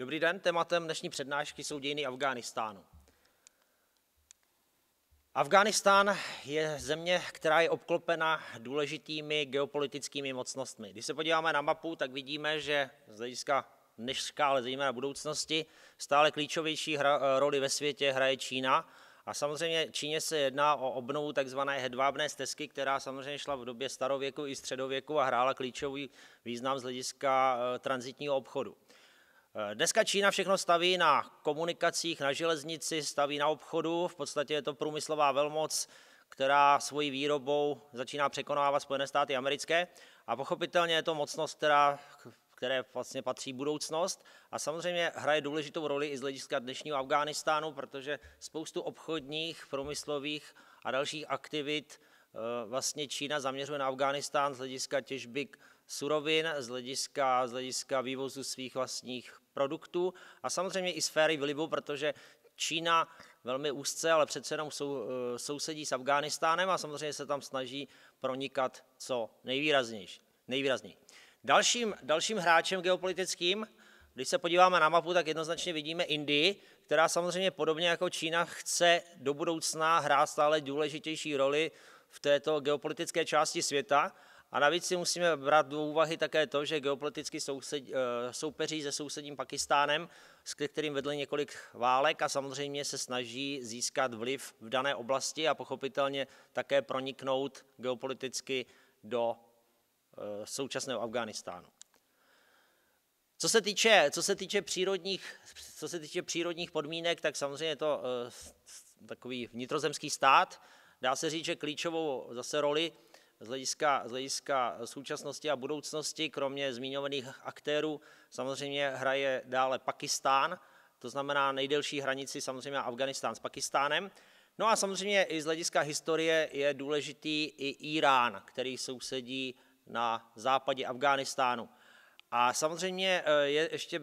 Dobrý den, tématem dnešní přednášky jsou dějiny Afghánistánu. Afghánistán je země, která je obklopena důležitými geopolitickými mocnostmi. Když se podíváme na mapu, tak vidíme, že z hlediska dneška, ale zejména budoucnosti, stále klíčovější hra, eh, roli ve světě hraje Čína. A samozřejmě Číně se jedná o obnovu tzv. hedvábné stezky, která samozřejmě šla v době starověku i středověku a hrála klíčový význam z hlediska eh, transitního obchodu. Eh, dneska Čína všechno staví na komunikacích, na železnici, staví na obchodu, v podstatě je to průmyslová velmoc, která svojí výrobou začíná překonávat Spojené státy americké a pochopitelně je to mocnost, která, které vlastně patří budoucnost a samozřejmě hraje důležitou roli i z hlediska dnešního Afghánistánu, protože spoustu obchodních, průmyslových a dalších aktivit eh, vlastně Čína zaměřuje na Afghánistán z hlediska těžby surovin, z hlediska, z hlediska vývozu svých vlastních produktů a samozřejmě i sféry vlivu, protože Čína velmi úzce, ale přece jenom sou, eh, sousedí s Afghánistánem a samozřejmě se tam snaží pronikat co nejvýraznější. nejvýrazněji. Dalším, dalším hráčem geopolitickým, když se podíváme na mapu, tak jednoznačně vidíme Indii, která samozřejmě podobně jako Čína chce do budoucna hrát stále důležitější roli v této geopolitické části světa. A navíc si musíme brát do úvahy také to, že geopoliticky soused, eh, soupeří se sousedním Pakistánem, s kterým vedli několik válek a samozřejmě se snaží získat vliv v dané oblasti a pochopitelně také proniknout geopoliticky do eh, současného Afghánistánu. Co se, týče, co, se týče přírodních, co se týče přírodních podmínek, tak samozřejmě je to eh, takový vnitrozemský stát. Dá se říct, že klíčovou zase roli z hlediska, z hlediska eh, současnosti a budoucnosti, kromě zmíněných aktérů, samozřejmě hraje dále Pakistán, to znamená nejdelší hranici samozřejmě Afganistán s Pakistánem. No a samozřejmě i z hlediska historie je důležitý i Irán, který sousedí na západě Afghánistánu. A samozřejmě eh, je ještě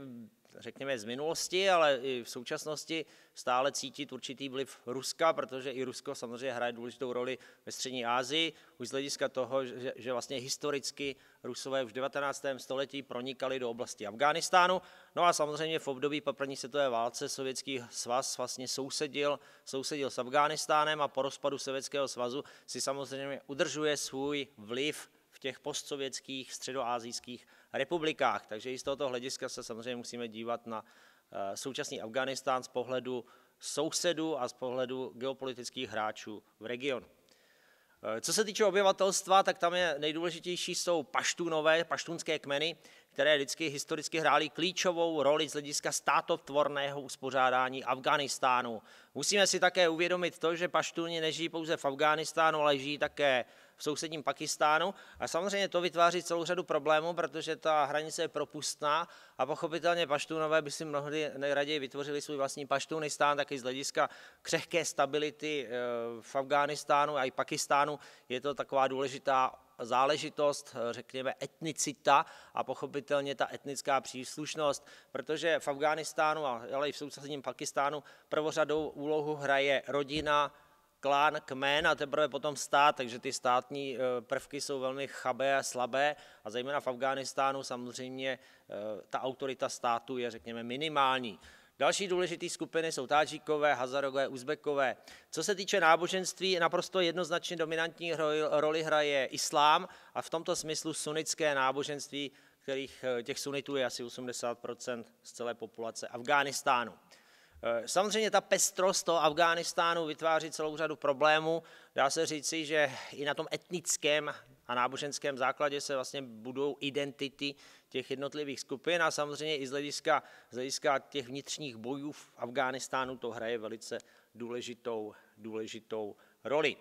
řekněme, z minulosti, ale i v současnosti stále cítit určitý vliv Ruska, protože i Rusko samozřejmě hraje důležitou roli ve střední Asii, už z hlediska toho, že, že vlastně historicky Rusové už v 19. století pronikali do oblasti Afghánistánu. No a samozřejmě v období po první světové válce Sovětský svaz vlastně sousedil, sousedil s Afghánistánem a po rozpadu Sovětského svazu si samozřejmě udržuje svůj vliv v těch postsovětských středoázijských republikách. Takže i z tohoto hlediska se samozřejmě musíme dívat na eh, současný Afganistán z pohledu sousedů a z pohledu geopolitických hráčů v regionu. Eh, co se týče obyvatelstva, tak tam je nejdůležitější jsou paštunové, paštunské kmeny, které vždycky historicky hrály klíčovou roli z hlediska státotvorného uspořádání Afganistánu. Musíme si také uvědomit to, že paštuni nežijí pouze v Afganistánu, ale žijí také v sousedním Pakistánu. A samozřejmě to vytváří celou řadu problémů, protože ta hranice je propustná a pochopitelně paštunové by si mnohdy nejraději vytvořili svůj vlastní paštůnistán, taky z hlediska křehké stability eh, v Afghánistánu a i Pakistánu je to taková důležitá záležitost, eh, řekněme etnicita a pochopitelně ta etnická příslušnost, protože v Afghánistánu, ale i v sousedním Pakistánu prvořadou úlohu hraje rodina, klán, kmen a teprve potom stát, takže ty státní eh, prvky jsou velmi chabé a slabé a zejména v Afghánistánu samozřejmě eh, ta autorita státu je, řekněme, minimální. Další důležité skupiny jsou tážíkové, Hazarové, Uzbekové. Co se týče náboženství, naprosto jednoznačně dominantní roli hraje islám a v tomto smyslu sunnické náboženství, kterých eh, těch sunitů je asi 80 z celé populace Afghánistánu. Eh, samozřejmě ta pestrost toho Afghánistánu vytváří celou řadu problémů. Dá se říci, že i na tom etnickém a náboženském základě se vlastně budou identity těch jednotlivých skupin a samozřejmě i z hlediska, z hlediska těch vnitřních bojů v Afghánistánu to hraje velice důležitou, důležitou roli.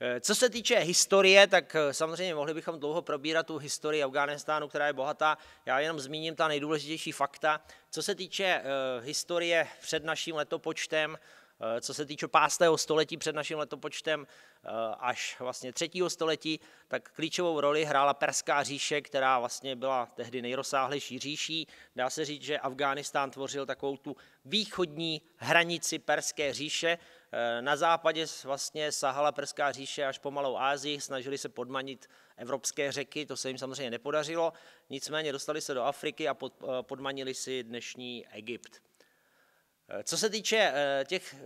Eh, co se týče historie, tak eh, samozřejmě mohli bychom dlouho probírat tu historii Afghánistánu, která je bohatá. Já jenom zmíním ta nejdůležitější fakta. Co se týče eh, historie před naším letopočtem, co se týče 5. století před naším letopočtem až vlastně 3. století, tak klíčovou roli hrála Perská říše, která vlastně byla tehdy nejrozsáhlejší říší. Dá se říct, že Afghánistán tvořil takovou tu východní hranici Perské říše, na západě vlastně sahala Perská říše až po Malou Ázii, snažili se podmanit evropské řeky, to se jim samozřejmě nepodařilo, nicméně dostali se do Afriky a eh, podmanili si dnešní Egypt. Eh, co se týče eh, těch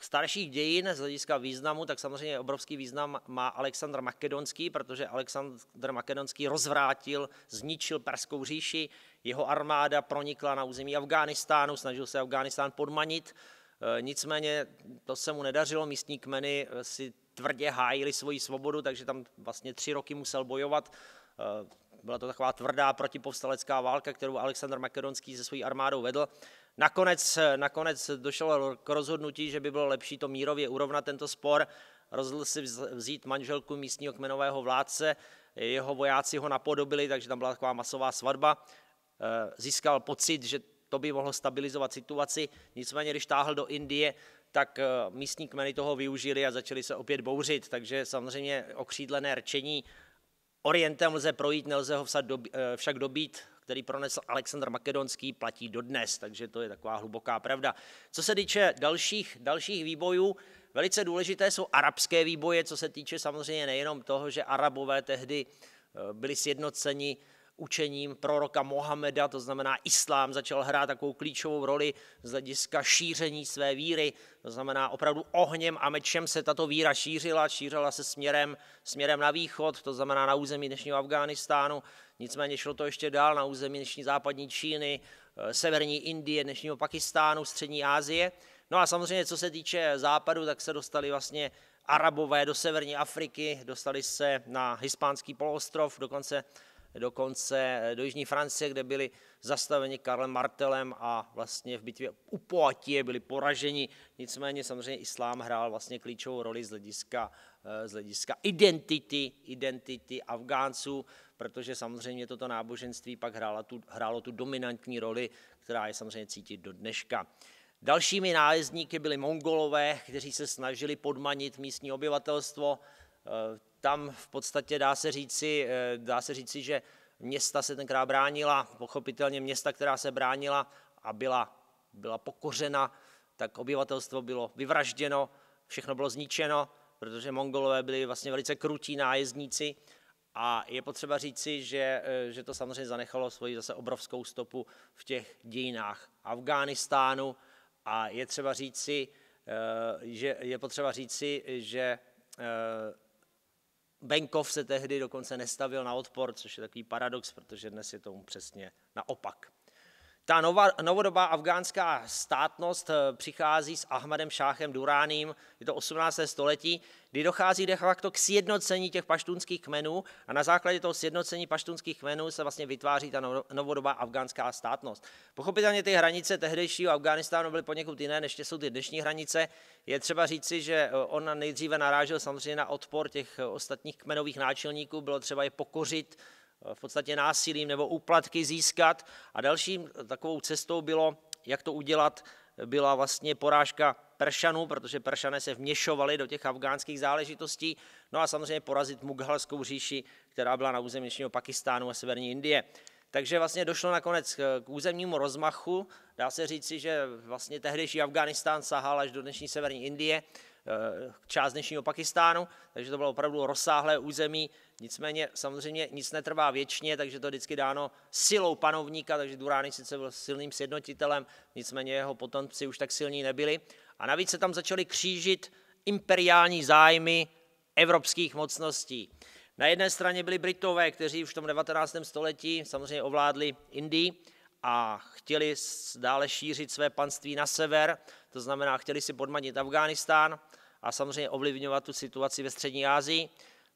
starších dějin z hlediska významu, tak samozřejmě obrovský význam má Alexandr Makedonský, protože Alexandr Makedonský rozvrátil, zničil Perskou říši, jeho armáda pronikla na území Afghánistánu, snažil se Afghánistán podmanit, Eh, nicméně to se mu nedařilo, místní kmeny eh, si tvrdě hájili svoji svobodu, takže tam vlastně tři roky musel bojovat. Eh, byla to taková tvrdá protipovstalecká válka, kterou Aleksandr Makedonský se svojí armádou vedl. Nakonec, nakonec došlo k rozhodnutí, že by bylo lepší to mírově urovnat tento spor. Rozhodl si vzít manželku místního kmenového vládce, jeho vojáci ho napodobili, takže tam byla taková masová svatba. Získal pocit, že to by mohlo stabilizovat situaci. Nicméně, když táhl do Indie, tak eh, místní kmeny toho využili a začali se opět bouřit. Takže samozřejmě okřídlené rčení Orientem lze projít, nelze ho eh, však dobít, který pronesl Aleksandr Makedonský, platí dodnes, takže to je taková hluboká pravda. Co se týče dalších, dalších výbojů, velice důležité jsou arabské výboje, co se týče samozřejmě nejenom toho, že arabové tehdy eh, byli sjednoceni učením proroka Mohameda, to znamená islám začal hrát takovou klíčovou roli z hlediska šíření své víry, to znamená opravdu ohněm a mečem se tato víra šířila, šířila se směrem, směrem na východ, to znamená na území dnešního Afghánistánu, nicméně šlo to ještě dál na území dnešní západní Číny, eh, severní Indie, dnešního Pakistánu, střední Asie. No a samozřejmě, co se týče západu, tak se dostali vlastně Arabové do severní Afriky, dostali se na hispánský poloostrov, dokonce dokonce eh, do Jižní Francie, kde byli zastaveni Karlem Martelem a vlastně v bitvě u Poatie byli poraženi. Nicméně samozřejmě islám hrál vlastně klíčovou roli z hlediska, eh, z hlediska identity, identity Afgánců, protože samozřejmě toto náboženství pak hrálo tu, hrálo tu dominantní roli, která je samozřejmě cítit do dneška. Dalšími nájezdníky byli mongolové, kteří se snažili podmanit místní obyvatelstvo. Eh, tam v podstatě dá se říci, eh, dá se říci že města se tenkrát bránila, pochopitelně města, která se bránila a byla, byla pokořena, tak obyvatelstvo bylo vyvražděno, všechno bylo zničeno, protože Mongolové byli vlastně velice krutí nájezdníci a je potřeba říci, že, eh, že to samozřejmě zanechalo svoji zase obrovskou stopu v těch dějinách Afghánistánu a je třeba říci, eh, že je potřeba říci, že Benkov se tehdy dokonce nestavil na odpor, což je takový paradox, protože dnes je tomu přesně naopak. Ta nová, novodobá afgánská státnost eh, přichází s Ahmadem Šáchem Duráním, je to 18. století, kdy dochází de facto k sjednocení těch paštunských kmenů a na základě toho sjednocení paštunských kmenů se vlastně vytváří ta novodobá afgánská státnost. Pochopitelně ty hranice tehdejšího Afganistánu byly poněkud jiné, než jsou ty dnešní hranice. Je třeba říci, že eh, on nejdříve narážel samozřejmě na odpor těch eh, ostatních kmenových náčelníků, bylo třeba je pokořit, Eh, v podstatě násilím nebo úplatky získat. A dalším takovou cestou bylo, jak to udělat, byla vlastně porážka Peršanů, protože Peršané se vměšovali do těch afgánských záležitostí, no a samozřejmě porazit Mughalskou říši, která byla na území dnešního Pakistánu a severní Indie. Takže vlastně došlo nakonec k územnímu rozmachu. Dá se říci, že vlastně tehdejší Afghánistán sahal až do dnešní severní Indie. Eh, část dnešního Pakistánu, takže to bylo opravdu rozsáhlé území. Nicméně samozřejmě nic netrvá věčně, takže to vždycky dáno silou panovníka, takže Durány sice byl silným sjednotitelem, nicméně jeho potomci už tak silní nebyli. A navíc se tam začaly křížit imperiální zájmy evropských mocností. Na jedné straně byli Britové, kteří už v tom 19. století samozřejmě ovládli Indii a chtěli dále šířit své panství na sever, to znamená, chtěli si podmanit Afghánistán a samozřejmě ovlivňovat tu situaci ve střední Asii.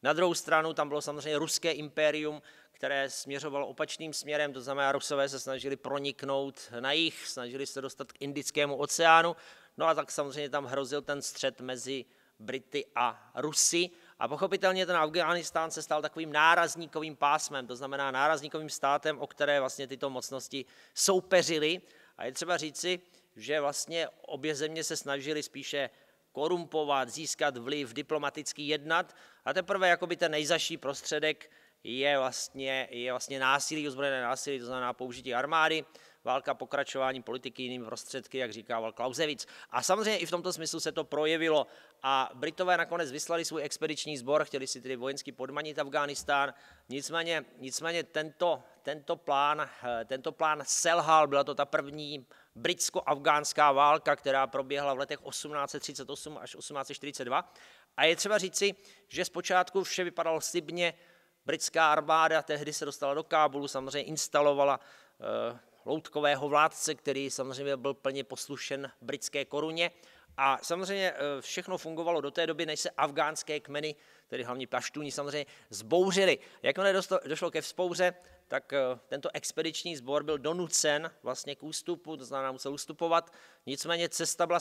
Na druhou stranu tam bylo samozřejmě ruské impérium, které směřovalo opačným směrem, to znamená, Rusové se snažili proniknout na jich, snažili se dostat k Indickému oceánu, no a tak samozřejmě tam hrozil ten střed mezi Brity a Rusy. A pochopitelně ten Afganistán se stal takovým nárazníkovým pásmem, to znamená nárazníkovým státem, o které vlastně tyto mocnosti soupeřily. A je třeba říci, že vlastně obě země se snažily spíše korumpovat, získat vliv, diplomaticky jednat a teprve jakoby ten nejzaší prostředek je vlastně, je vlastně násilí, ozbrojené násilí, to znamená použití armády, válka pokračování politiky jinými prostředky, jak říkával Klausevic. A samozřejmě i v tomto smyslu se to projevilo a Britové nakonec vyslali svůj expediční sbor, chtěli si tedy vojensky podmanit Afghánistán, nicméně, nicméně tento, tento, plán, eh, tento plán selhal, byla to ta první britsko-afgánská válka, která proběhla v letech 1838 až 1842. A je třeba říci, že zpočátku vše vypadalo slibně, britská armáda tehdy se dostala do Kábulu, samozřejmě instalovala eh, loutkového vládce, který samozřejmě byl plně poslušen britské koruně – a samozřejmě eh, všechno fungovalo do té doby, než se afgánské kmeny, tedy hlavně paštuni samozřejmě, zbouřili. Jakmile došlo ke vzpouře, tak eh, tento expediční sbor byl donucen vlastně k ústupu, to znamená musel ustupovat. Nicméně cesta byla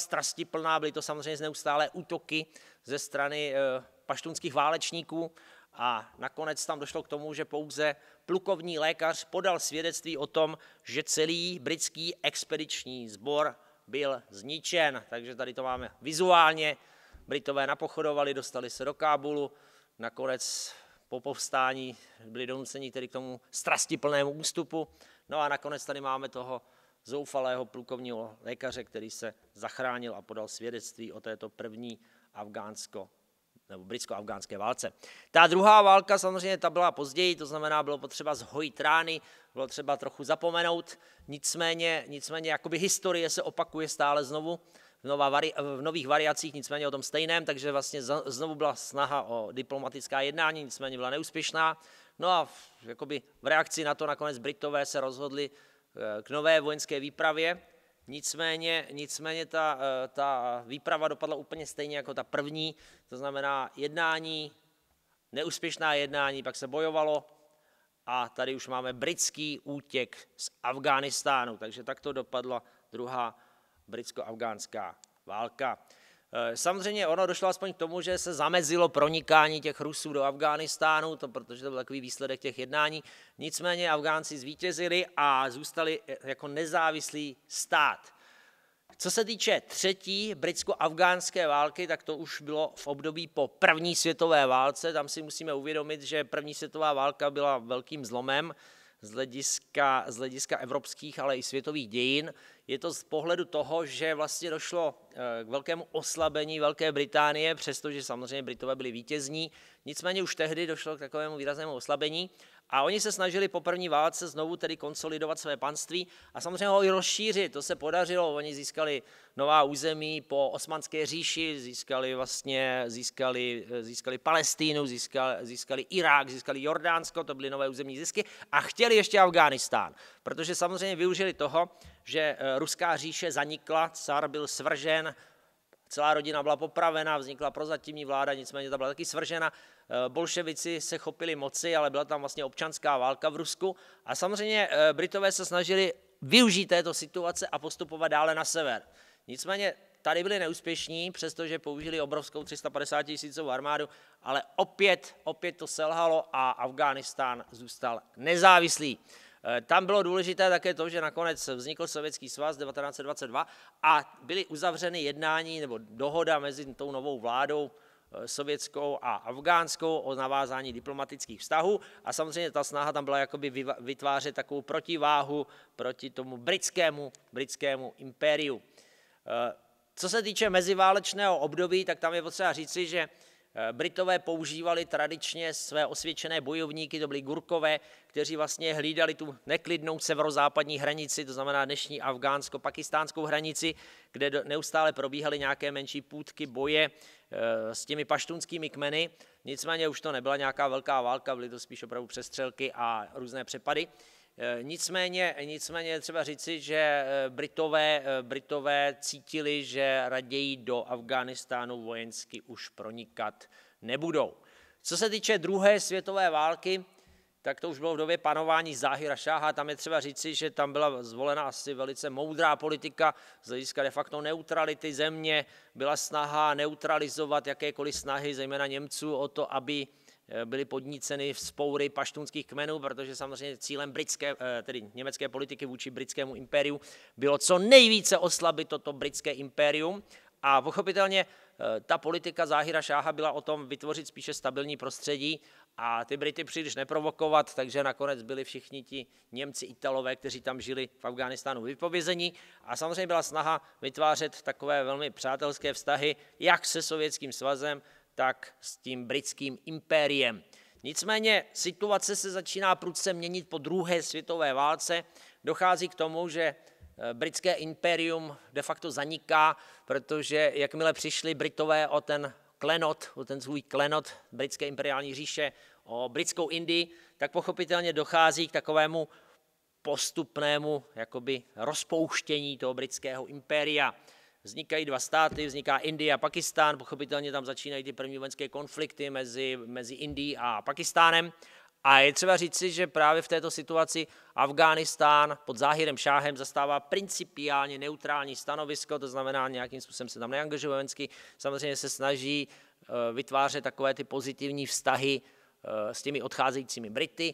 plná, byly to samozřejmě neustálé útoky ze strany eh, paštunských válečníků a nakonec tam došlo k tomu, že pouze plukovní lékař podal svědectví o tom, že celý britský expediční sbor byl zničen. Takže tady to máme vizuálně. Britové napochodovali, dostali se do Kábulu, nakonec po povstání byli donuceni tedy k tomu strastiplnému ústupu. No a nakonec tady máme toho zoufalého plukovního lékaře, který se zachránil a podal svědectví o této první afgánsko nebo britsko-afgánské válce. Ta druhá válka samozřejmě ta byla později, to znamená, bylo potřeba zhojit rány, bylo třeba trochu zapomenout, nicméně, nicméně jakoby historie se opakuje stále znovu, v, nová vari, v nových variacích, nicméně o tom stejném, takže vlastně znovu byla snaha o diplomatická jednání, nicméně byla neúspěšná. No a v, jakoby v reakci na to nakonec Britové se rozhodli eh, k nové vojenské výpravě, Nicméně, nicméně ta, eh, ta výprava dopadla úplně stejně jako ta první, to znamená jednání, neúspěšná jednání, pak se bojovalo a tady už máme britský útěk z Afghánistánu, takže takto dopadla druhá britsko-afgánská válka. Eh, samozřejmě ono došlo aspoň k tomu, že se zamezilo pronikání těch Rusů do Afghánistánu, to, protože to byl takový výsledek těch jednání. Nicméně Afgánci zvítězili a zůstali eh, jako nezávislý stát. Co se týče třetí britsko-afgánské války, tak to už bylo v období po první světové válce. Tam si musíme uvědomit, že první světová válka byla velkým zlomem z hlediska, z hlediska evropských, ale i světových dějin. Je to z pohledu toho, že vlastně došlo eh, k velkému oslabení Velké Británie, přestože samozřejmě Britové byli vítězní, nicméně už tehdy došlo k takovému výraznému oslabení a oni se snažili po první válce znovu tedy konsolidovat své panství a samozřejmě ho i rozšířit. To se podařilo. Oni získali nová území po osmanské říši, získali vlastně, získali, získali Palestínu, získali, získali Irák, získali Jordánsko, to byly nové územní zisky a chtěli ještě Afghánistán, protože samozřejmě využili toho, že eh, ruská říše zanikla, car byl svržen, Celá rodina byla popravena, vznikla prozatímní vláda, nicméně ta byla taky svržena. Eh, bolševici se chopili moci, ale byla tam vlastně občanská válka v Rusku. A samozřejmě eh, Britové se snažili využít této situace a postupovat dále na sever. Nicméně tady byli neúspěšní, přestože použili obrovskou 350 tisícovou armádu, ale opět, opět to selhalo a Afghánistán zůstal nezávislý. Eh, tam bylo důležité také to, že nakonec vznikl Sovětský svaz 1922 a byly uzavřeny jednání nebo dohoda mezi tou novou vládou eh, sovětskou a afgánskou o navázání diplomatických vztahů a samozřejmě ta snaha tam byla jakoby vytvářet takovou protiváhu proti tomu britskému, britskému impériu. Eh, co se týče meziválečného období, tak tam je potřeba říci, že Eh, Britové používali tradičně své osvědčené bojovníky, to byli Gurkové, kteří vlastně hlídali tu neklidnou severozápadní hranici, to znamená dnešní afgánsko-pakistánskou hranici, kde neustále probíhaly nějaké menší půdky, boje eh, s těmi paštunskými kmeny. Nicméně už to nebyla nějaká velká válka, byly to spíš opravdu přestřelky a různé přepady. Eh, nicméně, nicméně třeba říci, že eh, Britové, eh, Britové cítili, že raději do Afghánistánu vojensky už pronikat nebudou. Co se týče druhé světové války, tak to už bylo v době panování Záhyra Šáha. Tam je třeba říci, že tam byla zvolena asi velice moudrá politika z hlediska de facto neutrality země. Byla snaha neutralizovat jakékoliv snahy, zejména Němců, o to, aby Eh, byly podníceny spoury paštunských kmenů, protože samozřejmě cílem britské, eh, tedy německé politiky vůči britskému impériu bylo co nejvíce oslabit toto britské impérium a pochopitelně eh, ta politika Záhira Šáha byla o tom vytvořit spíše stabilní prostředí a ty Brity příliš neprovokovat, takže nakonec byli všichni ti Němci, Italové, kteří tam žili v Afganistánu vypovězení a samozřejmě byla snaha vytvářet takové velmi přátelské vztahy jak se Sovětským svazem, tak s tím britským impériem. Nicméně situace se začíná prudce měnit po druhé světové válce. Dochází k tomu, že eh, britské impérium de facto zaniká, protože jakmile přišli Britové o ten klenot, o ten svůj klenot britské imperiální říše, o britskou Indii, tak pochopitelně dochází k takovému postupnému jakoby rozpouštění toho britského impéria. Vznikají dva státy, vzniká Indie a Pakistán, pochopitelně tam začínají ty první vojenské konflikty mezi, mezi Indií a Pakistánem. A je třeba říci, že právě v této situaci Afghánistán pod záhyrem šáhem zastává principiálně neutrální stanovisko, to znamená nějakým způsobem se tam neangažuje vojensky, samozřejmě se snaží eh, vytvářet takové ty pozitivní vztahy eh, s těmi odcházejícími Brity,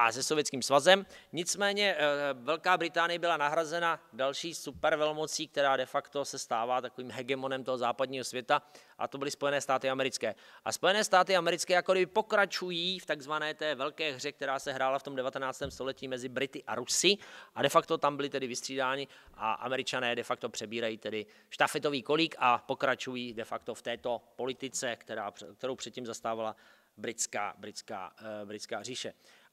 a se Sovětským svazem. Nicméně eh, Velká Británie byla nahrazena další supervelmocí, která de facto se stává takovým hegemonem toho západního světa a to byly Spojené státy americké. A Spojené státy americké jako kdyby pokračují v takzvané té velké hře, která se hrála v tom 19. století mezi Brity a Rusy a de facto tam byly tedy vystřídáni a američané de facto přebírají tedy štafetový kolík a pokračují de facto v této politice, která, kterou předtím zastávala britská, britská, eh, britská říše.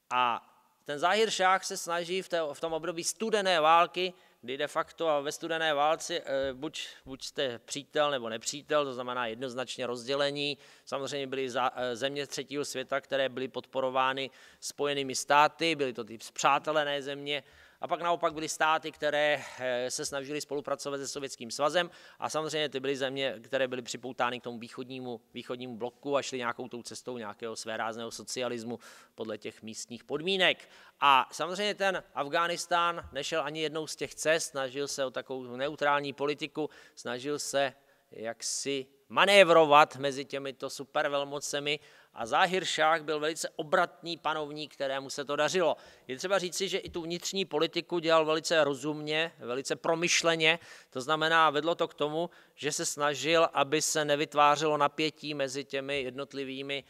A ten Záhir Šách se snaží v, té, v tom období studené války, kdy de facto a ve studené válci eh, buď, buď jste přítel nebo nepřítel, to znamená jednoznačně rozdělení. Samozřejmě byly za, eh, země třetího světa, které byly podporovány spojenými státy, byly to ty přátelé země, a pak naopak byly státy, které eh, se snažily spolupracovat se Sovětským svazem a samozřejmě ty byly země, které byly připoutány k tomu východnímu, východnímu bloku a šly nějakou tou cestou nějakého svérázného socialismu podle těch místních podmínek. A samozřejmě ten Afghánistán nešel ani jednou z těch cest, snažil se o takovou neutrální politiku, snažil se jaksi manévrovat mezi těmito supervelmocemi a Záhir Šách byl velice obratný panovník, kterému se to dařilo. Je třeba říci, že i tu vnitřní politiku dělal velice rozumně, velice promyšleně, to znamená, vedlo to k tomu, že se snažil, aby se nevytvářelo napětí mezi těmi jednotlivými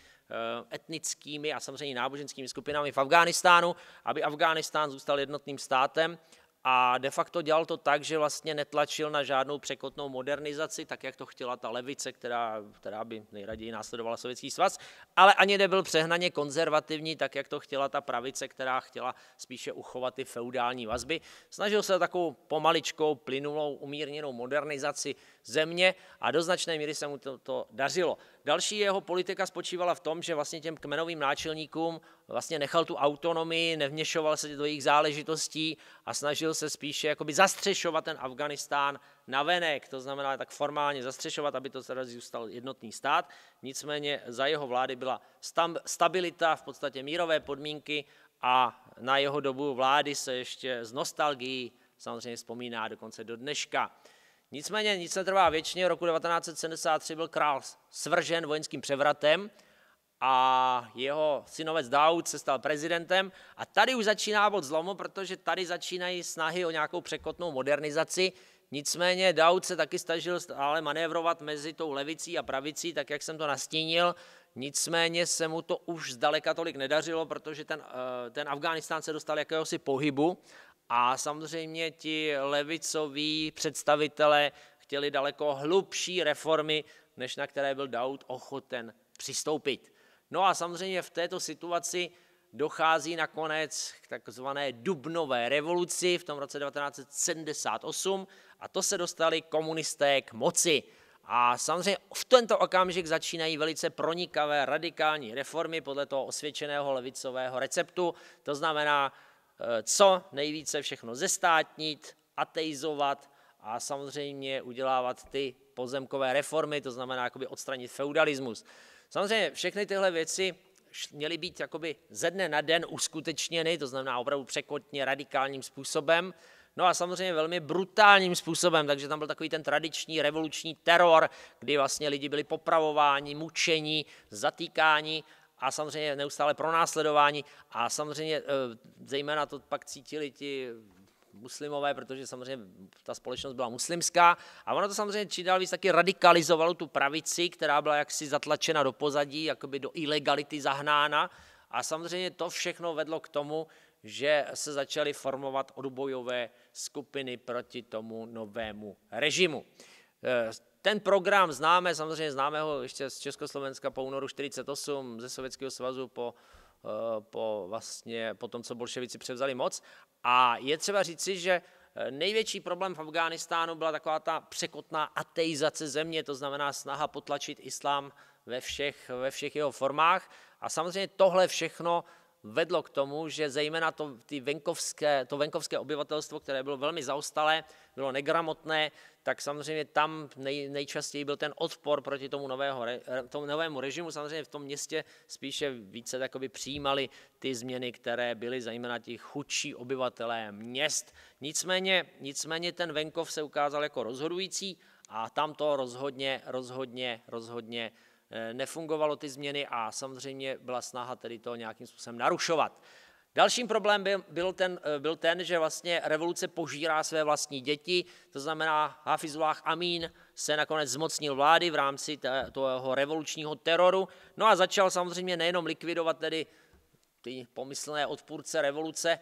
eh, etnickými a samozřejmě náboženskými skupinami v Afghánistánu, aby Afghánistán zůstal jednotným státem a de facto dělal to tak, že vlastně netlačil na žádnou překotnou modernizaci, tak jak to chtěla ta levice, která, která by nejraději následovala Sovětský svaz, ale ani nebyl přehnaně konzervativní, tak jak to chtěla ta pravice, která chtěla spíše uchovat ty feudální vazby. Snažil se takovou pomaličkou, plynulou, umírněnou modernizaci země a do značné míry se mu to, to dařilo. Další jeho politika spočívala v tom, že vlastně těm kmenovým náčelníkům vlastně nechal tu autonomii, nevněšoval se do jejich záležitostí a snažil se spíše jakoby zastřešovat ten Afganistán venek. to znamená tak formálně zastřešovat, aby to teda zůstal jednotný stát. Nicméně za jeho vlády byla stabilita, v podstatě mírové podmínky a na jeho dobu vlády se ještě z nostalgií samozřejmě vzpomíná dokonce do dneška. Nicméně nic netrvá věčně. V roku 1973 byl král svržen vojenským převratem a jeho synovec Daud se stal prezidentem. A tady už začíná bod zlomu, protože tady začínají snahy o nějakou překotnou modernizaci. Nicméně Daud se taky stažil ale manévrovat mezi tou levicí a pravicí, tak jak jsem to nastínil. Nicméně se mu to už zdaleka tolik nedařilo, protože ten, eh, ten Afghánistán se dostal jakéhosi pohybu a samozřejmě ti levicoví představitelé chtěli daleko hlubší reformy, než na které byl Daud ochoten přistoupit. No a samozřejmě v této situaci dochází nakonec k takzvané dubnové revoluci v tom roce 1978 a to se dostali komunisté k moci. A samozřejmě v tento okamžik začínají velice pronikavé radikální reformy podle toho osvědčeného levicového receptu, to znamená Eh, co nejvíce všechno zestátnit, ateizovat a samozřejmě udělávat ty pozemkové reformy, to znamená jakoby odstranit feudalismus. Samozřejmě všechny tyhle věci měly být jakoby ze dne na den uskutečněny, to znamená opravdu překotně radikálním způsobem, no a samozřejmě velmi brutálním způsobem, takže tam byl takový ten tradiční revoluční teror, kdy vlastně lidi byli popravováni, mučení, zatýkáni a samozřejmě neustále pronásledování a samozřejmě eh, zejména to pak cítili ti muslimové, protože samozřejmě ta společnost byla muslimská a ono to samozřejmě či dál víc taky radikalizovalo tu pravici, která byla jaksi zatlačena do pozadí, jakoby do ilegality zahnána a samozřejmě to všechno vedlo k tomu, že se začaly formovat odbojové skupiny proti tomu novému režimu. Eh, ten program známe, samozřejmě známe ho ještě z Československa po únoru 48, ze Sovětského svazu po, eh, po, vlastně, po tom, co bolševici převzali moc. A je třeba říci, že eh, Největší problém v Afghánistánu byla taková ta překotná ateizace země, to znamená snaha potlačit islám ve všech, ve všech jeho formách. A samozřejmě tohle všechno vedlo k tomu, že zejména to, ty venkovské, to venkovské obyvatelstvo, které bylo velmi zaostalé, bylo negramotné, tak samozřejmě tam nej, nejčastěji byl ten odpor proti tomu, nového, tomu novému režimu. Samozřejmě v tom městě spíše více takoby přijímali ty změny, které byly zejména ti chudší obyvatelé měst. Nicméně, nicméně ten venkov se ukázal jako rozhodující a tam to rozhodně, rozhodně, rozhodně Eh, nefungovalo ty změny a samozřejmě byla snaha tedy to nějakým způsobem narušovat. Dalším problém byl, byl, ten, eh, byl ten, že vlastně revoluce požírá své vlastní děti, to znamená Hafizullah Amin se nakonec zmocnil vlády v rámci toho revolučního teroru, no a začal samozřejmě nejenom likvidovat tedy ty pomyslné odpůrce revoluce,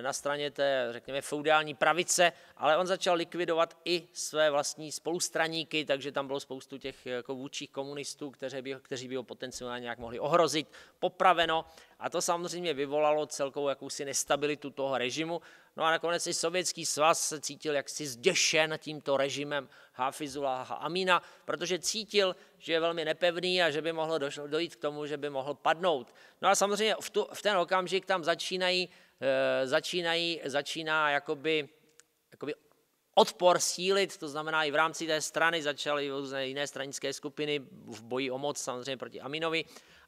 na straně té, řekněme, feudální pravice, ale on začal likvidovat i své vlastní spolustraníky, takže tam bylo spoustu těch jako vůdčích komunistů, kteří by, kteří by ho potenciálně nějak mohli ohrozit, popraveno. A to samozřejmě vyvolalo celkovou jakousi nestabilitu toho režimu. No a nakonec i Sovětský svaz se cítil jaksi zděšen tímto režimem a amina, protože cítil, že je velmi nepevný a že by mohlo dojít k tomu, že by mohl padnout. No a samozřejmě v, tu, v ten okamžik tam začínají Eh, začínají, začíná jakoby, jakoby odpor sílit, to znamená i v rámci té strany začaly různé jiné stranické skupiny v boji o moc samozřejmě proti Aminovi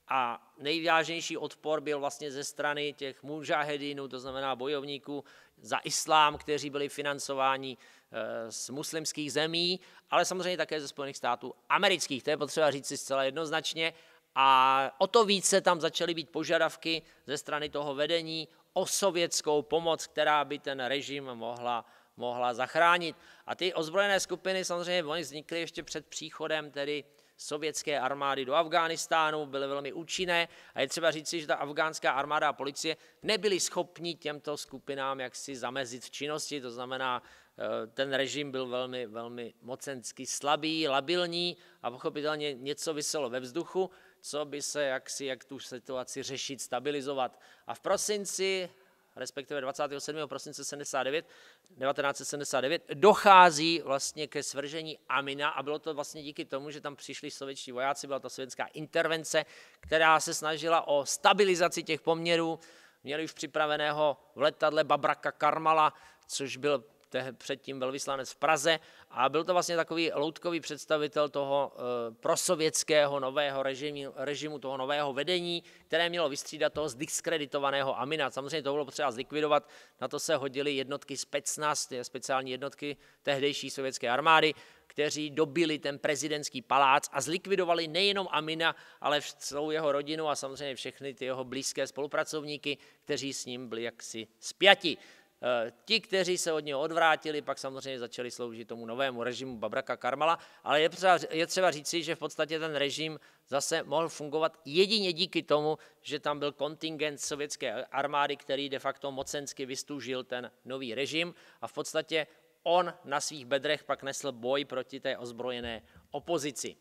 a nejvážnější odpor byl vlastně ze strany těch mužahedinů, to znamená bojovníků za islám, kteří byli financováni eh, z muslimských zemí, ale samozřejmě také ze Spojených států amerických, to je potřeba říct si zcela jednoznačně, a o to více tam začaly být požadavky ze strany toho vedení o sovětskou pomoc, která by ten režim mohla, mohla zachránit. A ty ozbrojené skupiny samozřejmě oni vznikly ještě před příchodem tedy sovětské armády do Afghánistánu, byly velmi účinné a je třeba říci, že ta afgánská armáda a policie nebyly schopni těmto skupinám jaksi zamezit v činnosti, to znamená, eh, ten režim byl velmi, velmi mocensky slabý, labilní a pochopitelně něco vyselo ve vzduchu co by se, jak si, jak tu situaci řešit, stabilizovat. A v prosinci, respektive 27. prosince 79, 1979, dochází vlastně ke svržení Amina a bylo to vlastně díky tomu, že tam přišli sovětští vojáci, byla to sovětská intervence, která se snažila o stabilizaci těch poměrů, měli už připraveného v letadle Babraka Karmala, což byl předtím předtím velvyslanec v Praze a byl to vlastně takový loutkový představitel toho eh, prosovětského nového režimu, režimu, toho nového vedení, které mělo vystřídat toho zdiskreditovaného Amina. Samozřejmě to bylo potřeba zlikvidovat, na to se hodili jednotky Specnaz, speciální jednotky tehdejší sovětské armády, kteří dobili ten prezidentský palác a zlikvidovali nejenom Amina, ale celou jeho rodinu a samozřejmě všechny ty jeho blízké spolupracovníky, kteří s ním byli jaksi spjati. Eh, ti, kteří se od něho odvrátili, pak samozřejmě začali sloužit tomu novému režimu Babraka Karmala, ale je třeba, je třeba říci, že v podstatě ten režim zase mohl fungovat jedině díky tomu, že tam byl kontingent sovětské armády, který de facto mocensky vystužil ten nový režim a v podstatě on na svých bedrech pak nesl boj proti té ozbrojené opozici.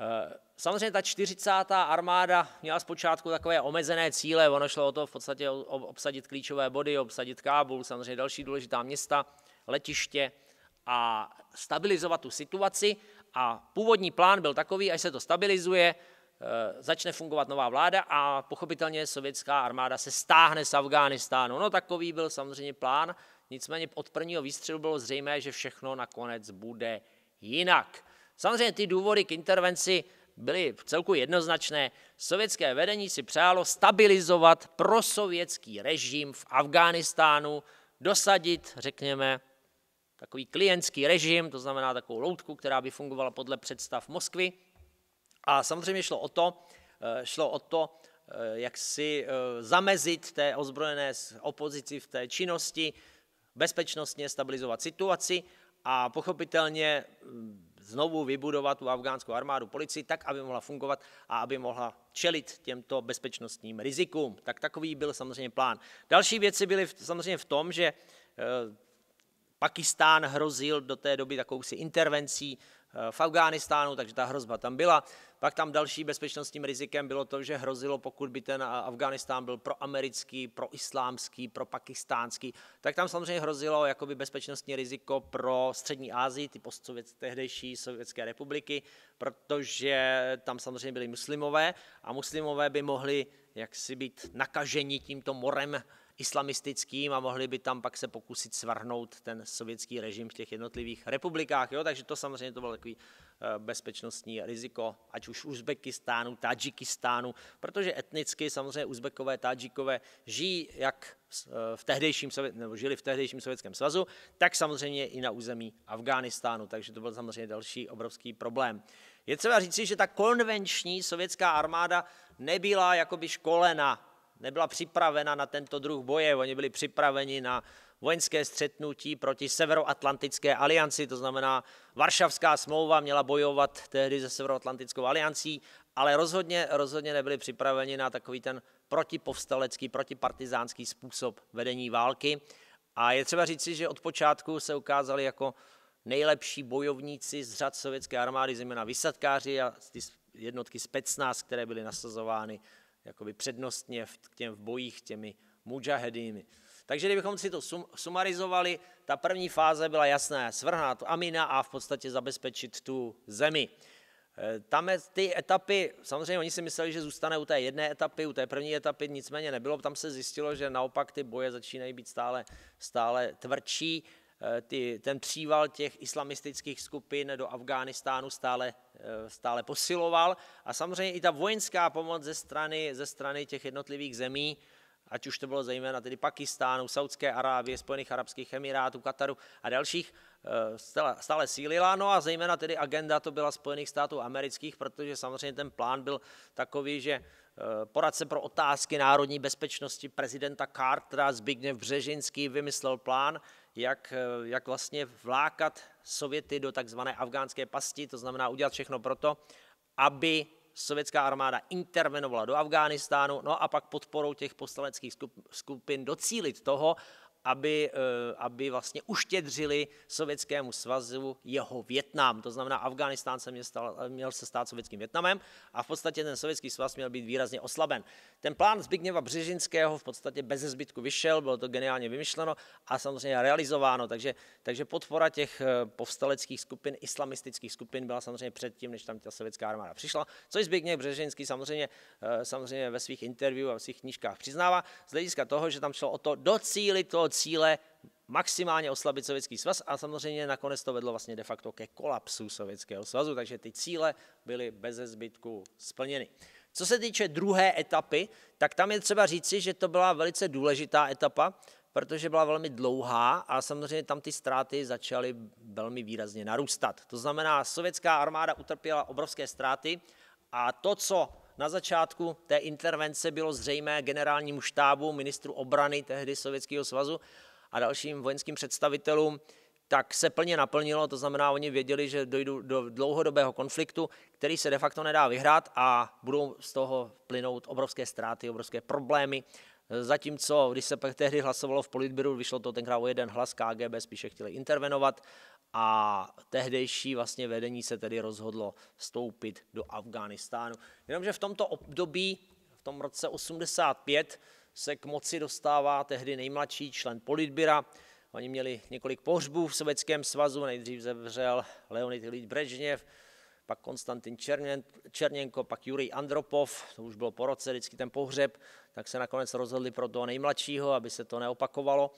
Eh, samozřejmě ta 40. armáda měla zpočátku takové omezené cíle, ono šlo o to v podstatě obsadit klíčové body, obsadit Kábul, samozřejmě další důležitá města, letiště a stabilizovat tu situaci. A původní plán byl takový, až se to stabilizuje, eh, začne fungovat nová vláda a pochopitelně sovětská armáda se stáhne z Afghánistánu. No takový byl samozřejmě plán, nicméně od prvního výstřelu bylo zřejmé, že všechno nakonec bude jinak. Samozřejmě ty důvody k intervenci byly v celku jednoznačné. Sovětské vedení si přálo stabilizovat prosovětský režim v Afghánistánu, dosadit, řekněme, takový klientský režim, to znamená takovou loutku, která by fungovala podle představ Moskvy. A samozřejmě šlo o to, eh, šlo o to eh, jak si eh, zamezit té ozbrojené opozici v té činnosti, bezpečnostně stabilizovat situaci a pochopitelně mm, znovu vybudovat tu afgánskou armádu, policii tak, aby mohla fungovat a aby mohla čelit těmto bezpečnostním rizikům. Tak takový byl samozřejmě plán. Další věci byly samozřejmě v tom, že eh, Pakistán hrozil do té doby takovou si intervencí eh, v Afghánistánu, takže ta hrozba tam byla. Pak tam další bezpečnostním rizikem bylo to, že hrozilo, pokud by ten Afganistán byl proamerický, proislámský, propakistánský, tak tam samozřejmě hrozilo jakoby bezpečnostní riziko pro střední Asii, ty postsovět, tehdejší Sovětské republiky, protože tam samozřejmě byli muslimové a muslimové by mohli jaksi být nakaženi tímto morem islamistickým a mohli by tam pak se pokusit svrhnout ten sovětský režim v těch jednotlivých republikách. Jo? Takže to samozřejmě to bylo takový Eh, bezpečnostní riziko, ať už Uzbekistánu, Tadžikistánu, protože etnicky samozřejmě Uzbekové, Tadžikové žijí jak eh, v tehdejším, nebo žili v tehdejším Sovětském svazu, tak samozřejmě i na území Afghánistánu, takže to byl samozřejmě další obrovský problém. Je třeba říci, že ta konvenční sovětská armáda nebyla jakoby školena, nebyla připravena na tento druh boje, oni byli připraveni na vojenské střetnutí proti Severoatlantické alianci, to znamená Varšavská smlouva měla bojovat tehdy se Severoatlantickou aliancí, ale rozhodně, rozhodně nebyli připraveni na takový ten protipovstalecký, protipartizánský způsob vedení války. A je třeba říci, že od počátku se ukázali jako nejlepší bojovníci z řad sovětské armády, zejména vysadkáři a ty jednotky specnaz, které byly nasazovány jakoby přednostně v, těm, v bojích těmi mujahedými. Takže kdybychom si to sum, sumarizovali, ta první fáze byla jasná, svrhnat Amina a v podstatě zabezpečit tu zemi. Eh, tam ty etapy, samozřejmě oni si mysleli, že zůstane u té jedné etapy, u té první etapy nicméně nebylo, tam se zjistilo, že naopak ty boje začínají být stále, stále tvrdší, eh, ty, ten příval těch islamistických skupin do Afghánistánu stále, eh, stále posiloval a samozřejmě i ta vojenská pomoc ze strany, ze strany těch jednotlivých zemí ať už to bylo zejména tedy Pakistánu, Saudské Arábie, Spojených Arabských Emirátů, Kataru a dalších, eh, stále, stále sílila. No a zejména tedy agenda to byla Spojených států amerických, protože samozřejmě ten plán byl takový, že eh, poradce pro otázky národní bezpečnosti prezidenta Cartera Zbigněv Břežinský vymyslel plán, jak, eh, jak vlastně vlákat Sověty do takzvané afgánské pasti, to znamená udělat všechno proto, aby sovětská armáda intervenovala do Afghánistánu, no a pak podporou těch postaleckých skupin docílit toho, aby, eh, aby vlastně uštědřili Sovětskému svazu jeho Větnam. To znamená, Afganistán se měl, stál, měl se stát sovětským Větnamem a v podstatě ten sovětský svaz měl být výrazně oslaben. Ten plán Zbigněva Břežinského v podstatě bez zbytku vyšel, bylo to geniálně vymyšleno a samozřejmě realizováno, takže, takže podpora těch eh, povstaleckých skupin, islamistických skupin byla samozřejmě předtím, než tam ta sovětská armáda přišla, což Zbigněv Břežinský samozřejmě, eh, samozřejmě ve svých interview a v svých knížkách přiznává, z hlediska toho, že tam šlo o to docílit toho cíle maximálně oslabit Sovětský svaz a samozřejmě nakonec to vedlo vlastně de facto ke kolapsu Sovětského svazu, takže ty cíle byly bez zbytku splněny. Co se týče druhé etapy, tak tam je třeba říci, že to byla velice důležitá etapa, protože byla velmi dlouhá a samozřejmě tam ty ztráty začaly velmi výrazně narůstat. To znamená, sovětská armáda utrpěla obrovské ztráty a to, co na začátku té intervence bylo zřejmé generálnímu štábu, ministru obrany tehdy Sovětského svazu a dalším vojenským představitelům, tak se plně naplnilo, to znamená, oni věděli, že dojdou do dlouhodobého konfliktu, který se de facto nedá vyhrát a budou z toho plynout obrovské ztráty, obrovské problémy. Zatímco, když se tehdy hlasovalo v politběru, vyšlo to tenkrát o jeden hlas, KGB spíše chtěli intervenovat a tehdejší vlastně vedení se tedy rozhodlo vstoupit do Afghánistánu. Jenomže v tomto období, v tom roce 85, se k moci dostává tehdy nejmladší člen Politbyra. Oni měli několik pohřbů v Sovětském svazu, nejdřív zemřel Leonid Ilyich Brežněv, pak Konstantin Černěn, Černěnko, pak Jurij Andropov, to už bylo po roce vždycky ten pohřeb, tak se nakonec rozhodli pro toho nejmladšího, aby se to neopakovalo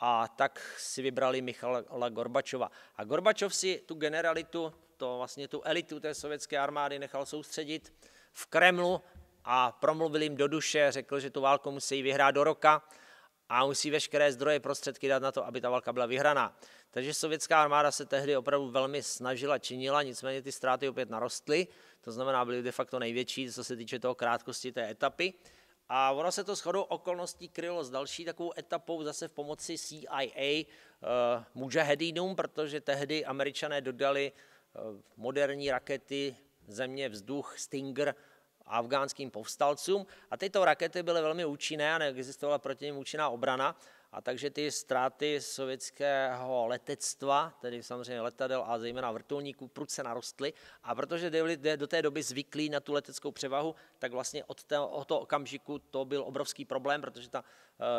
a tak si vybrali Michala Gorbačova. A Gorbačov si tu generalitu, to vlastně tu elitu té sovětské armády nechal soustředit v Kremlu a promluvil jim do duše, řekl, že tu válku musí vyhrát do roka a musí veškeré zdroje prostředky dát na to, aby ta válka byla vyhraná. Takže sovětská armáda se tehdy opravdu velmi snažila, činila, nicméně ty ztráty opět narostly, to znamená byly de facto největší, co se týče toho krátkosti té etapy. A ona se to shodou okolností krylo s další takovou etapou zase v pomoci CIA uh, eh, mujahedinům, protože tehdy američané dodali uh, moderní rakety země vzduch Stinger afgánským povstalcům a tyto rakety byly velmi účinné a neexistovala proti nim účinná obrana. A takže ty ztráty sovětského letectva, tedy samozřejmě letadel a zejména vrtulníků, prudce narostly. A protože byli do té doby zvyklí na tu leteckou převahu, tak vlastně od, toho okamžiku to byl obrovský problém, protože ta,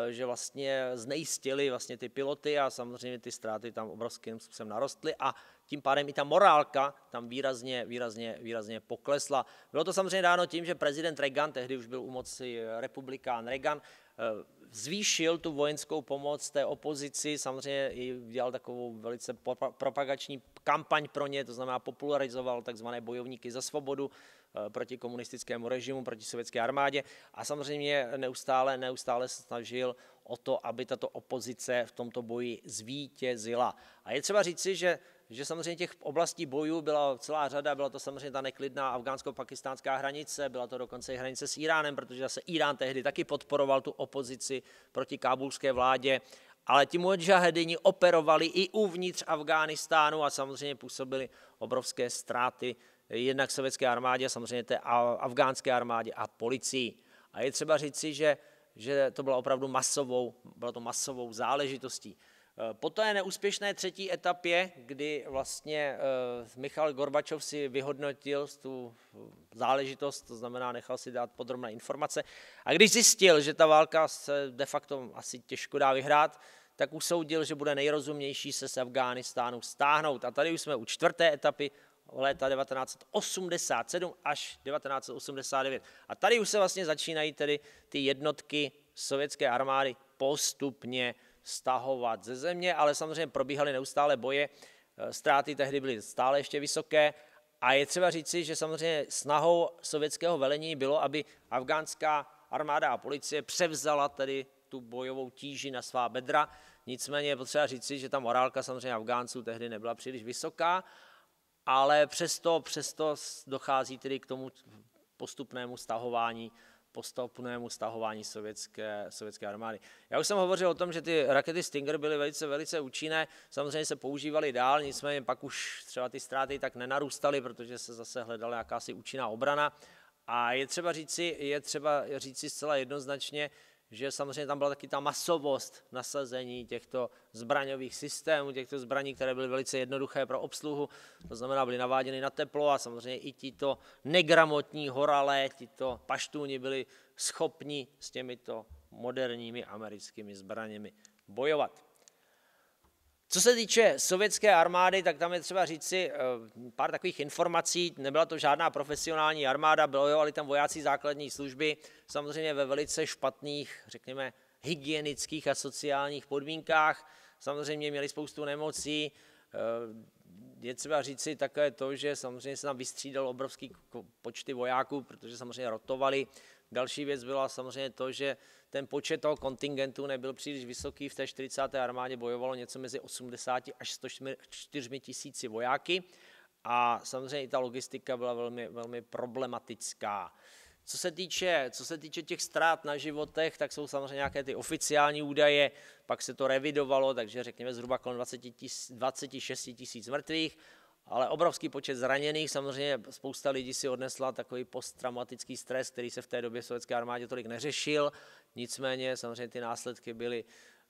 eh, že vlastně znejistili vlastně ty piloty a samozřejmě ty ztráty tam obrovským způsobem narostly a tím pádem i ta morálka tam výrazně, výrazně, výrazně poklesla. Bylo to samozřejmě dáno tím, že prezident Reagan, tehdy už byl u moci republikán Reagan, Eh, zvýšil tu vojenskou pomoc té opozici, samozřejmě i dělal takovou velice propagační kampaň pro ně, to znamená popularizoval takzvané bojovníky za svobodu eh, proti komunistickému režimu, proti sovětské armádě a samozřejmě neustále, neustále se snažil o to, aby tato opozice v tomto boji zvítězila. A je třeba říci, že že samozřejmě těch oblastí bojů byla celá řada, byla to samozřejmě ta neklidná afgánsko-pakistánská hranice, byla to dokonce i hranice s Iránem, protože zase Irán tehdy taky podporoval tu opozici proti kábulské vládě, ale ti mujahedini operovali i uvnitř Afghánistánu a samozřejmě působili obrovské ztráty jednak sovětské armádě, samozřejmě té afgánské armádě a policii. A je třeba říci, že že to bylo opravdu masovou, bylo to masovou záležitostí. Eh, po té neúspěšné třetí etapě, kdy vlastně eh, Michal Gorbačov si vyhodnotil tu záležitost, to znamená nechal si dát podrobné informace, a když zjistil, že ta válka se de facto asi těžko dá vyhrát, tak usoudil, že bude nejrozumnější se z Afghánistánu stáhnout. A tady už jsme u čtvrté etapy léta 1987 až 1989. A tady už se vlastně začínají tedy ty jednotky sovětské armády postupně uh, stahovat ze země, ale samozřejmě probíhaly neustále boje, eh, ztráty tehdy byly stále ještě vysoké a je třeba říci, že samozřejmě snahou sovětského velení bylo, aby afgánská armáda a policie převzala tedy tu bojovou tíži na svá bedra. Nicméně je potřeba říci, že ta morálka samozřejmě Afgánců tehdy nebyla příliš vysoká, ale přesto, přesto dochází tedy k tomu postupnému stahování postupnému stahování sovětské, sovětské armády. Já už jsem hovořil o tom, že ty rakety Stinger byly velice, velice účinné, samozřejmě se používaly dál, nicméně pak už třeba ty ztráty tak nenarůstaly, protože se zase hledala jakási účinná obrana. A je třeba říci, je třeba říci zcela jednoznačně, že samozřejmě tam byla taky ta masovost nasazení těchto zbraňových systémů, těchto zbraní, které byly velice jednoduché pro obsluhu, to znamená byly naváděny na teplo a samozřejmě i tito negramotní horalé, tito paštůni byli schopni s těmito moderními americkými zbraněmi bojovat. Co se týče sovětské armády, tak tam je třeba říci eh, pár takových informací. Nebyla to žádná profesionální armáda, bojovali tam vojáci základní služby, samozřejmě ve velice špatných, řekněme, hygienických a sociálních podmínkách. Samozřejmě měli spoustu nemocí. Eh, je třeba říci také to, že samozřejmě se tam vystřídal obrovský počty vojáků, protože samozřejmě rotovali Další věc byla samozřejmě to, že ten počet toho kontingentu nebyl příliš vysoký. V té 40. armádě bojovalo něco mezi 80 až 104 tisíci vojáky a samozřejmě i ta logistika byla velmi, velmi problematická. Co se, týče, co se týče těch ztrát na životech, tak jsou samozřejmě nějaké ty oficiální údaje, pak se to revidovalo, takže řekněme zhruba kolem 20 tis, 26 tisíc mrtvých ale obrovský počet zraněných, samozřejmě spousta lidí si odnesla takový posttraumatický stres, který se v té době v sovětské armádě tolik neřešil, nicméně samozřejmě ty následky byly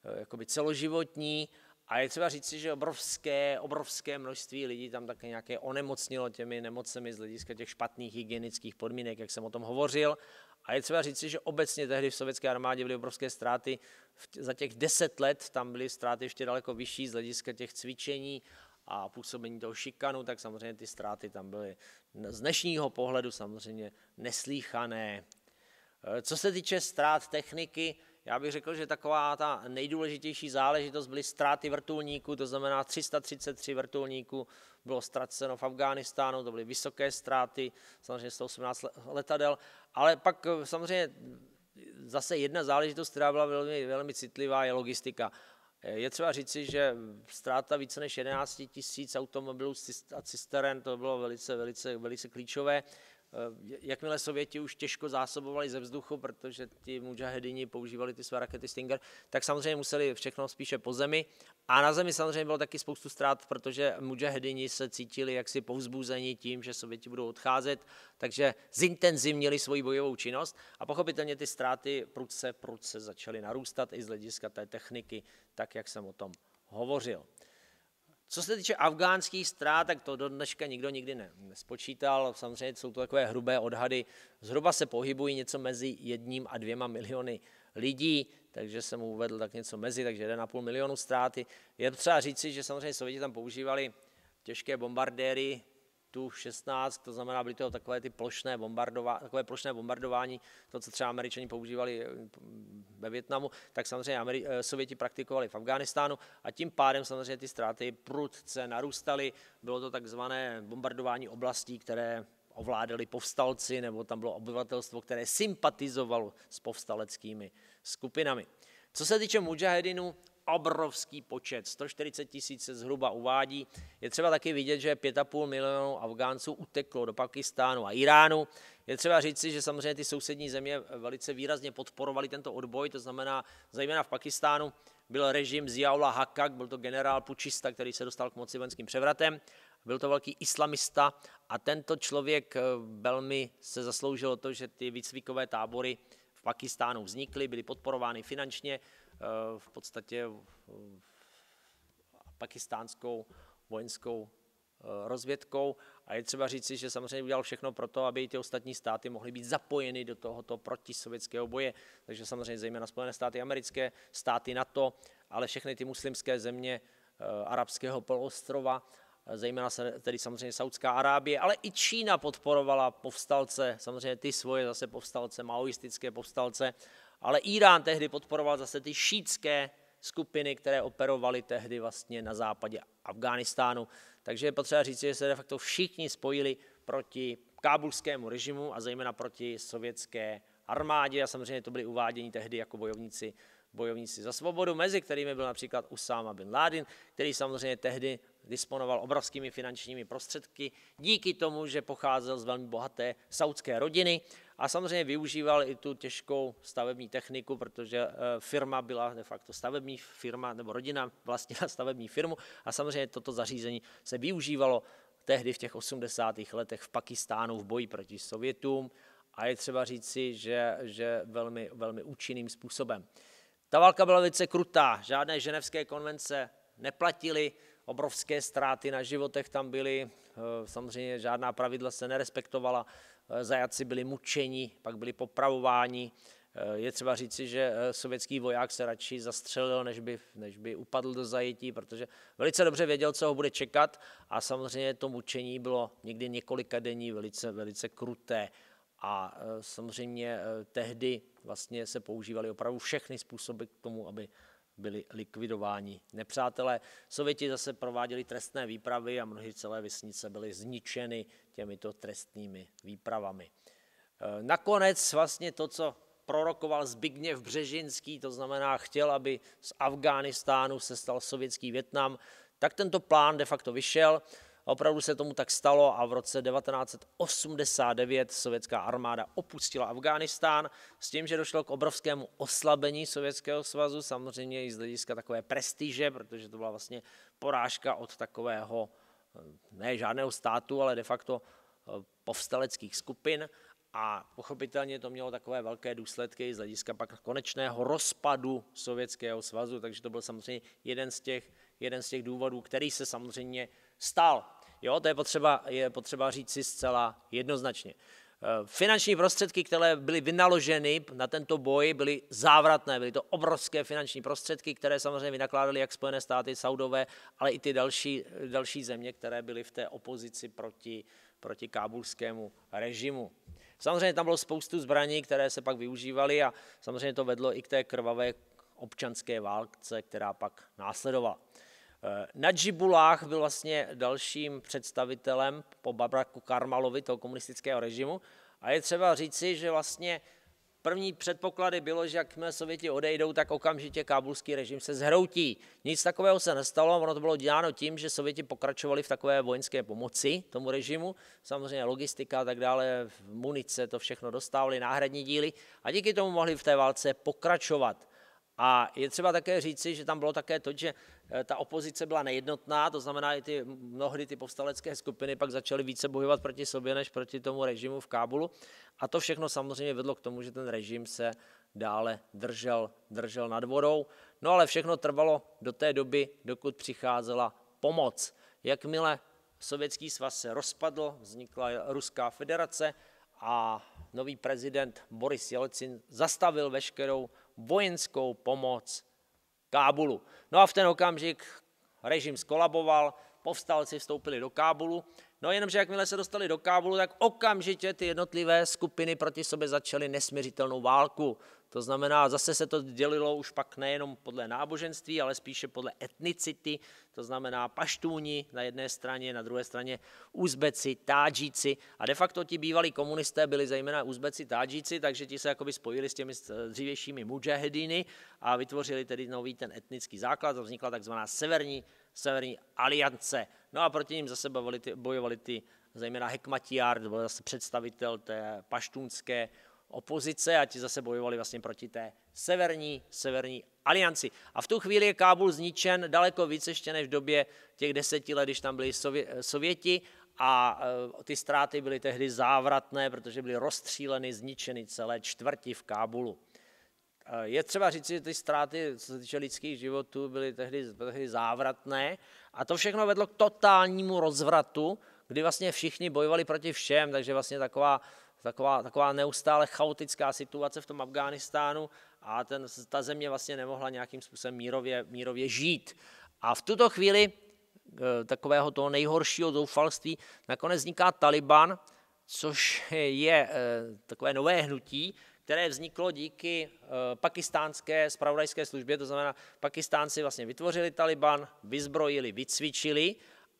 eh, jakoby celoživotní a je třeba si, že obrovské, obrovské množství lidí tam také nějaké onemocnilo těmi nemocemi z hlediska těch špatných hygienických podmínek, jak jsem o tom hovořil. A je třeba si, že obecně tehdy v sovětské armádě byly obrovské ztráty. Za těch deset let tam byly ztráty ještě daleko vyšší z hlediska těch cvičení a působení toho šikanu, tak samozřejmě ty ztráty tam byly z dnešního pohledu samozřejmě neslíchané. E, co se týče ztrát techniky, já bych řekl, že taková ta nejdůležitější záležitost byly ztráty vrtulníků, to znamená 333 vrtulníků bylo ztraceno v Afghánistánu, to byly vysoké ztráty, samozřejmě 118 letadel, ale pak e, samozřejmě zase jedna záležitost, která byla velmi, velmi citlivá, je logistika. Eh, je třeba říci, že ztráta více než 11 tisíc automobilů a cisteren, to bylo velice, velice, velice klíčové. Eh, jakmile Sověti už těžko zásobovali ze vzduchu, protože ti mujahedini používali ty své rakety Stinger, tak samozřejmě museli všechno spíše po zemi. A na zemi samozřejmě bylo taky spoustu ztrát, protože mujahedini se cítili jaksi povzbuzení tím, že Sověti budou odcházet, takže zintenzivnili svoji bojovou činnost a pochopitelně ty ztráty prudce, prudce začaly narůstat i z hlediska té techniky, tak jak jsem o tom hovořil. Co se týče afgánských ztrát, tak to do dneška nikdo nikdy ne, nespočítal. Samozřejmě jsou to takové hrubé odhady. Zhruba se pohybují něco mezi jedním a dvěma miliony lidí, takže jsem uvedl tak něco mezi, takže 1,5 milionu ztráty. Je třeba říci, že samozřejmě Sověti tam používali těžké bombardéry tu 16, to znamená, byly to takové ty plošné, bombardová, takové plošné bombardování, to, co třeba američani používali eh, ve Větnamu, tak samozřejmě Ameri- eh, Sověti praktikovali v Afghánistánu a tím pádem samozřejmě ty ztráty prudce narůstaly. Bylo to takzvané bombardování oblastí, které ovládali povstalci, nebo tam bylo obyvatelstvo, které sympatizovalo s povstaleckými skupinami. Co se týče mujahedinu, obrovský počet, 140 tisíc se zhruba uvádí. Je třeba taky vidět, že 5,5 milionu Afgánců uteklo do Pakistánu a Iránu. Je třeba říci, že samozřejmě ty sousední země velice výrazně podporovaly tento odboj, to znamená zejména v Pakistánu byl režim Ziaula Hakak, byl to generál pučista, který se dostal k moci vojenským převratem. Byl to velký islamista a tento člověk eh, velmi se zasloužil o to, že ty výcvikové tábory v Pakistánu vznikly, byly podporovány finančně v podstatě pakistánskou vojenskou eh, rozvědkou a je třeba říci, že samozřejmě udělal všechno pro to, aby i ty ostatní státy mohly být zapojeny do tohoto protisovětského boje. Takže samozřejmě zejména Spojené státy americké, státy NATO, ale všechny ty muslimské země eh, arabského poloostrova, eh, zejména tedy samozřejmě Saudská Arábie, ale i Čína podporovala povstalce, samozřejmě ty svoje zase povstalce, maoistické povstalce ale Irán tehdy podporoval zase ty šítské skupiny, které operovaly tehdy vlastně na západě Afghánistánu. Takže je potřeba říct, že se de facto všichni spojili proti kábulskému režimu a zejména proti sovětské armádě a samozřejmě to byli uváděni tehdy jako bojovníci bojovníci za svobodu, mezi kterými byl například Usama bin Laden, který samozřejmě tehdy disponoval obrovskými finančními prostředky díky tomu, že pocházel z velmi bohaté saudské rodiny a samozřejmě využíval i tu těžkou stavební techniku, protože eh, firma byla de facto stavební firma, nebo rodina vlastnila stavební firmu a samozřejmě toto zařízení se využívalo tehdy v těch 80. letech v Pakistánu v boji proti Sovětům a je třeba říci, že, že velmi, velmi účinným způsobem. Ta válka byla velice krutá, žádné ženevské konvence neplatily, obrovské ztráty na životech tam byly, eh, samozřejmě žádná pravidla se nerespektovala, eh, Zajaci byli mučeni, pak byli popravováni. Eh, je třeba říci, že sovětský voják se radši zastřelil, než by, než by upadl do zajetí, protože velice dobře věděl, co ho bude čekat a samozřejmě to mučení bylo někdy několika dení velice, velice kruté. A samozřejmě tehdy vlastně se používaly opravdu všechny způsoby k tomu, aby byli likvidováni nepřátelé. Sověti zase prováděli trestné výpravy a mnohé celé vesnice byly zničeny těmito trestnými výpravami. E, nakonec vlastně to, co prorokoval Zbigněv Břežinský, to znamená chtěl, aby z Afghánistánu se stal sovětský Větnam, tak tento plán de facto vyšel. A opravdu se tomu tak stalo a v roce 1989 sovětská armáda opustila Afghánistán s tím, že došlo k obrovskému oslabení Sovětského svazu, samozřejmě i z hlediska takové prestiže, protože to byla vlastně porážka od takového eh, ne žádného státu, ale de facto eh, povstaleckých skupin a pochopitelně to mělo takové velké důsledky z hlediska pak konečného rozpadu Sovětského svazu, takže to byl samozřejmě jeden z těch, jeden z těch důvodů, který se samozřejmě stal Jo, to je potřeba, je potřeba říct si zcela jednoznačně. Eh, finanční prostředky, které byly vynaloženy na tento boj, byly závratné. Byly to obrovské finanční prostředky, které samozřejmě vynakládaly jak Spojené státy, Saudové, ale i ty další, další země, které byly v té opozici proti, proti kábulskému režimu. Samozřejmě tam bylo spoustu zbraní, které se pak využívaly a samozřejmě to vedlo i k té krvavé občanské válce, která pak následovala. Eh, Na Džibulách byl vlastně dalším představitelem po Babraku Karmalovi toho komunistického režimu a je třeba říci, že vlastně první předpoklady bylo, že jakmile Sověti odejdou, tak okamžitě kábulský režim se zhroutí. Nic takového se nestalo, ono to bylo děláno tím, že Sověti pokračovali v takové vojenské pomoci tomu režimu, samozřejmě logistika a tak dále, munice, to všechno dostávali, náhradní díly a díky tomu mohli v té válce pokračovat. A je třeba také říci, že tam bylo také to, že eh, ta opozice byla nejednotná, to znamená, že ty, mnohdy ty povstalecké skupiny pak začaly více bojovat proti sobě než proti tomu režimu v Kábulu. A to všechno samozřejmě vedlo k tomu, že ten režim se dále držel, držel nad vodou. No ale všechno trvalo do té doby, dokud přicházela pomoc. Jakmile Sovětský svaz se rozpadl, vznikla Ruská federace a nový prezident Boris Jelcin zastavil veškerou vojenskou pomoc Kábulu. No a v ten okamžik režim skolaboval, povstalci vstoupili do Kábulu No jenomže jakmile se dostali do Kábulu, tak okamžitě ty jednotlivé skupiny proti sobě začaly nesměřitelnou válku. To znamená, zase se to dělilo už pak nejenom podle náboženství, ale spíše podle etnicity, to znamená paštůni na jedné straně, na druhé straně Uzbeci, Tádžíci a de facto ti bývalí komunisté byli zejména Uzbeci, Tádžíci, takže ti se jakoby spojili s těmi eh, dřívějšími mujahediny a vytvořili tedy nový ten etnický základ a vznikla takzvaná severní, severní aliance. No a proti ním zase bojovali ty, bojovali ty, zejména Hekmatiár, to byl zase představitel té paštunské opozice a ti zase bojovali vlastně proti té severní, severní alianci. A v tu chvíli je Kábul zničen daleko více ještě než v době těch deseti let, když tam byli Sově, Sověti a e, ty ztráty byly tehdy závratné, protože byly rozstříleny, zničeny celé čtvrti v Kábulu. E, je třeba říct, že ty ztráty, co se týče lidských životů, byly tehdy, tehdy závratné, a to všechno vedlo k totálnímu rozvratu, kdy vlastně všichni bojovali proti všem, takže vlastně taková, taková, taková neustále chaotická situace v tom Afghánistánu a ten, ta země vlastně nemohla nějakým způsobem mírově, mírově žít. A v tuto chvíli eh, takového toho nejhoršího zoufalství nakonec vzniká Taliban, což je eh, takové nové hnutí, které vzniklo díky eh, pakistánské spravodajské službě, to znamená, pakistánci vlastně vytvořili Taliban, vyzbrojili, vycvičili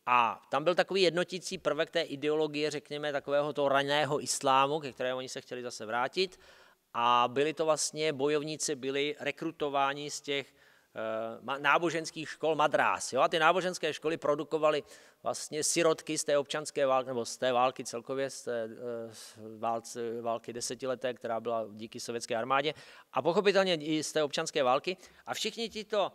a tam byl takový jednotící prvek té ideologie, řekněme, takového toho raného islámu, ke kterému oni se chtěli zase vrátit. A byli to vlastně, bojovníci byli rekrutováni z těch Eh, náboženských škol Madrás. Jo? A ty náboženské školy produkovaly vlastně sirotky z té občanské války, nebo z té války celkově, z té eh, válce, války desetileté, která byla díky sovětské armádě a pochopitelně i z té občanské války. A všichni tito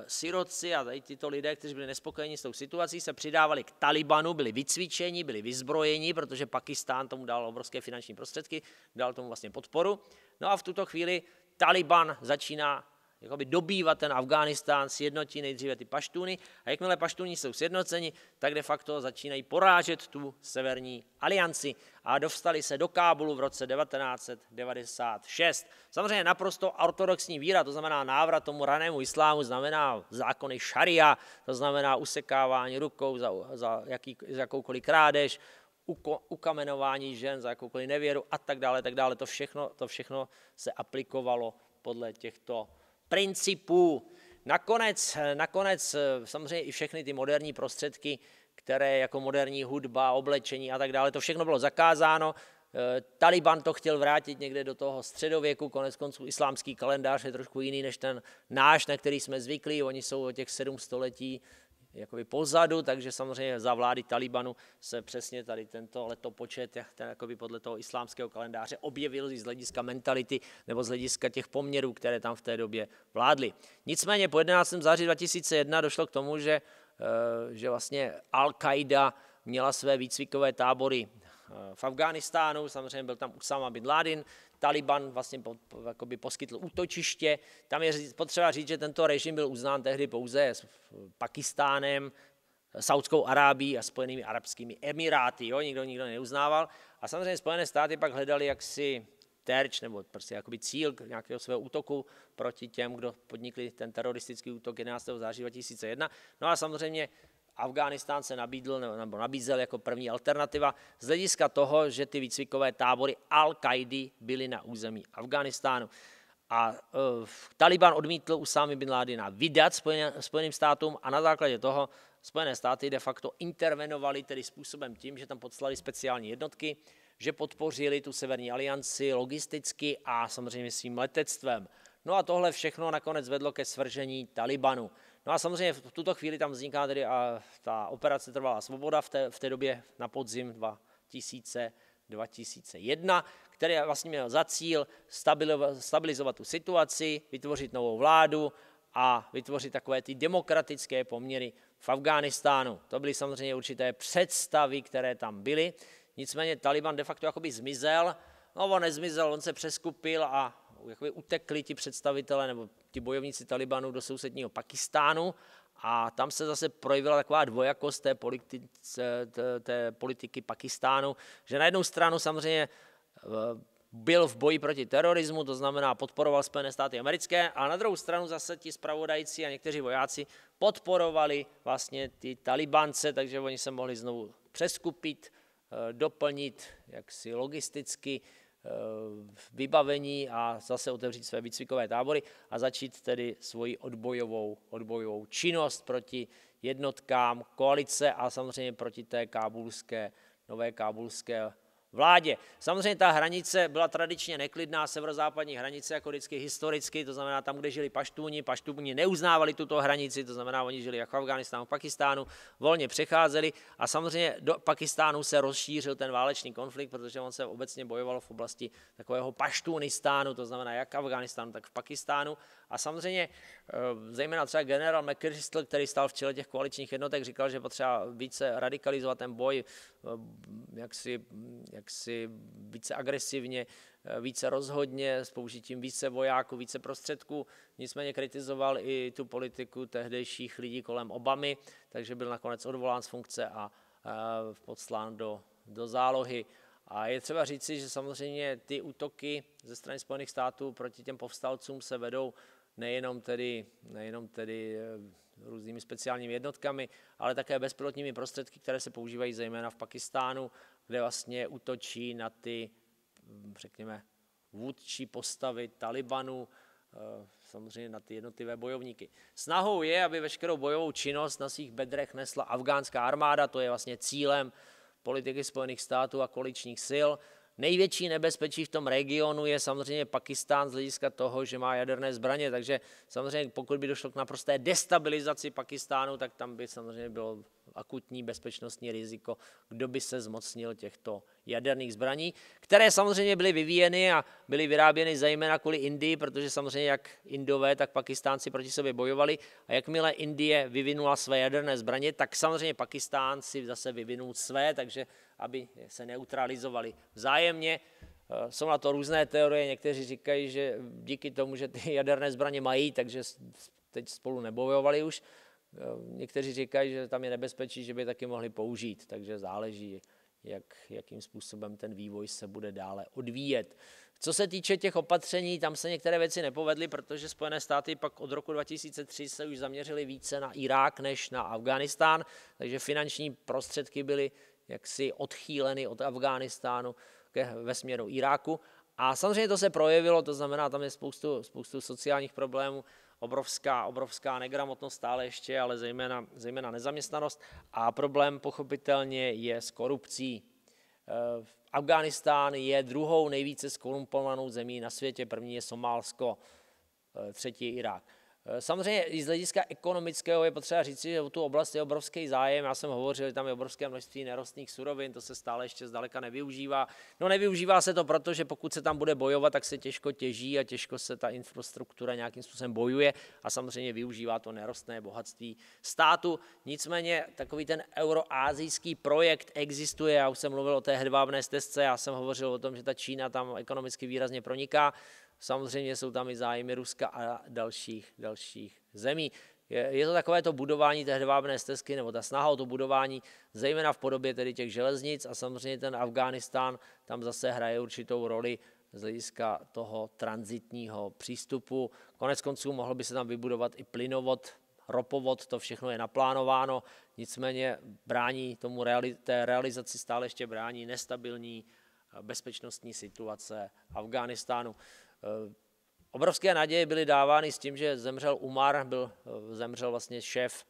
eh, sirotci a tady tyto lidé, kteří byli nespokojeni s tou situací, se přidávali k Talibanu, byli vycvičeni, byli vyzbrojeni, protože Pakistán tomu dal obrovské finanční prostředky, dal tomu vlastně podporu. No a v tuto chvíli Taliban začíná jakoby dobývat ten Afghánistán, sjednotí nejdříve ty paštuny a jakmile paštuní jsou sjednoceni, tak de facto začínají porážet tu severní alianci a dostali se do Kábulu v roce 1996. Samozřejmě naprosto ortodoxní víra, to znamená návrat tomu ranému islámu, znamená zákony šaria, to znamená usekávání rukou za, za, jaký, za jakoukoliv krádež, ukamenování žen za jakoukoliv nevěru a tak dále, tak dále. To všechno, to všechno se aplikovalo podle těchto principů. Nakonec, nakonec eh, samozřejmě i všechny ty moderní prostředky, které jako moderní hudba, oblečení a tak dále, to všechno bylo zakázáno. Eh, Taliban to chtěl vrátit někde do toho středověku, konec konců islámský kalendář je trošku jiný než ten náš, na který jsme zvyklí, oni jsou o těch sedm století jakoby pozadu, takže samozřejmě za vlády Talibanu se přesně tady tento letopočet ten jakoby podle toho islámského kalendáře objevil z hlediska mentality nebo z hlediska těch poměrů, které tam v té době vládly. Nicméně po 11. září 2001 došlo k tomu, že, eh, že vlastně Al-Qaida měla své výcvikové tábory eh, v Afghánistánu, samozřejmě byl tam Usama Bin Laden, Taliban vlastně po, po, jakoby poskytl útočiště. Tam je potřeba říct, že tento režim byl uznán tehdy pouze s Pakistánem, Saudskou Arábií a Spojenými arabskými emiráty. Jo? Nikdo nikdo neuznával. A samozřejmě Spojené státy pak hledali jaksi terč nebo prostě jakoby cíl nějakého svého útoku proti těm, kdo podnikli ten teroristický útok 11. září 2001. No a samozřejmě Afghánistán se nabídl nebo nabízel jako první alternativa z hlediska toho, že ty výcvikové tábory Al-Kaidi byly na území Afghánistánu. A uh, Taliban odmítl u sámi bin Ládina vydat spojen, Spojeným státům a na základě toho Spojené státy de facto intervenovali tedy způsobem tím, že tam podslali speciální jednotky, že podpořili tu Severní alianci logisticky a samozřejmě svým letectvem. No a tohle všechno nakonec vedlo ke svržení Talibanu. No a samozřejmě v tuto chvíli tam vzniká tedy a ta operace Trvalá svoboda v té, v té době na podzim 2000, 2001, který vlastně měl za cíl stabilizovat tu situaci, vytvořit novou vládu a vytvořit takové ty demokratické poměry v Afghánistánu. To byly samozřejmě určité představy, které tam byly. Nicméně Taliban de facto jakoby zmizel, no on nezmizel, on se přeskupil a jakoby utekli ti představitelé nebo ti bojovníci Talibanu do sousedního Pakistánu a tam se zase projevila taková dvojakost té, politice, té, té politiky Pakistánu, že na jednu stranu samozřejmě eh, byl v boji proti terorismu, to znamená podporoval Spojené státy americké, a na druhou stranu zase ti spravodajci a někteří vojáci podporovali vlastně ty talibance, takže oni se mohli znovu přeskupit, eh, doplnit jaksi logisticky, Eh, vybavení a zase otevřít své výcvikové tábory a začít tedy svoji odbojovou, odbojovou činnost proti jednotkám koalice a samozřejmě proti té kábulské, nové kábulské vládě. Samozřejmě ta hranice byla tradičně neklidná, severozápadní hranice jako vždycky historicky, to znamená tam, kde žili paštůni, paštůni neuznávali tuto hranici, to znamená oni žili jako v Afganistánu, v Pakistánu, volně přecházeli a samozřejmě do Pakistánu se rozšířil ten válečný konflikt, protože on se obecně bojovalo v oblasti takového paštůnistánu, to znamená jak v Afganistánu, tak v Pakistánu a samozřejmě, eh, zejména třeba generál McChrystal, který stál v čele těch koaličních jednotek, říkal, že potřeba více radikalizovat ten boj, eh, jaksi, jaksi více agresivně, eh, více rozhodně, s použitím více vojáků, více prostředků. Nicméně kritizoval i tu politiku tehdejších lidí kolem Obamy, takže byl nakonec odvolán z funkce a podslán do, do zálohy. A je třeba říci, že samozřejmě ty útoky ze strany Spojených států proti těm povstalcům se vedou nejenom tedy, nejenom tedy eh, různými speciálními jednotkami, ale také bezpilotními prostředky, které se používají zejména v Pakistánu, kde vlastně útočí na ty, hm, řekněme, vůdčí postavy Talibanu, eh, samozřejmě na ty jednotlivé bojovníky. Snahou je, aby veškerou bojovou činnost na svých bedrech nesla afgánská armáda, to je vlastně cílem politiky Spojených států a količních sil. Největší nebezpečí v tom regionu je samozřejmě Pakistán z hlediska toho, že má jaderné zbraně, takže samozřejmě pokud by došlo k naprosté destabilizaci Pakistánu, tak tam by samozřejmě bylo akutní bezpečnostní riziko, kdo by se zmocnil těchto jaderných zbraní, které samozřejmě byly vyvíjeny a byly vyráběny zejména kvůli Indii, protože samozřejmě jak Indové, tak Pakistánci proti sobě bojovali a jakmile Indie vyvinula své jaderné zbraně, tak samozřejmě si zase vyvinul své, takže aby se neutralizovali vzájemně. Eh, jsou na to různé teorie, někteří říkají, že díky tomu, že ty jaderné zbraně mají, takže teď spolu nebojovali už, Eh, někteří říkají, že tam je nebezpečí, že by taky mohli použít, takže záleží, jak, jakým způsobem ten vývoj se bude dále odvíjet. Co se týče těch opatření, tam se některé věci nepovedly, protože Spojené státy pak od roku 2003 se už zaměřily více na Irák než na Afghánistán, takže finanční prostředky byly jaksi odchýleny od Afghánistánu ve směru Iráku. A samozřejmě to se projevilo, to znamená, tam je spoustu, spoustu sociálních problémů, obrovská, obrovská negramotnost stále ještě, ale zejména, zejména nezaměstnanost. A problém pochopitelně je s korupcí. Eh, Afganistán je druhou nejvíce skorumpovanou zemí na světě, první je Somálsko, eh, třetí je Irák. Eh, samozřejmě i z hlediska ekonomického je potřeba říct, že o tu oblast je obrovský zájem. Já jsem hovořil, že tam je obrovské množství nerostných surovin, to se stále ještě zdaleka nevyužívá. No nevyužívá se to proto, že pokud se tam bude bojovat, tak se těžko těží a těžko se ta infrastruktura nějakým způsobem bojuje a samozřejmě využívá to nerostné bohatství státu. Nicméně takový ten euroazijský projekt existuje. Já už jsem mluvil o té hedvábné stezce, já jsem hovořil o tom, že ta Čína tam ekonomicky výrazně proniká. Samozřejmě jsou tam i zájmy Ruska a dalších, dalších zemí. Je, je to takové to budování té hedvábné stezky, nebo ta snaha o to budování, zejména v podobě tedy těch železnic a samozřejmě ten Afghánistán tam zase hraje určitou roli z hlediska toho transitního přístupu. Konec konců mohl by se tam vybudovat i plynovod, ropovod, to všechno je naplánováno, nicméně brání tomu reali- té realizaci stále ještě brání nestabilní bezpečnostní situace Afghánistánu. Eh, obrovské naděje byly dávány s tím, že zemřel Umar, byl, eh, zemřel vlastně šéf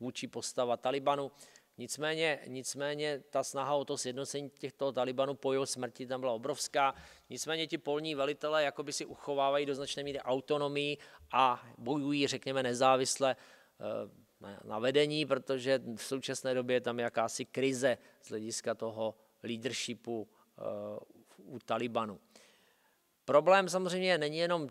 vůči postava Talibanu. Nicméně, nicméně ta snaha o to sjednocení těchto Talibanů po jeho smrti tam byla obrovská. Nicméně ti polní velitelé jakoby si uchovávají do značné míry autonomii a bojují, řekněme, nezávisle eh, na vedení, protože v současné době je tam jakási krize z hlediska toho leadershipu u Talibanu. Problém samozřejmě není jenom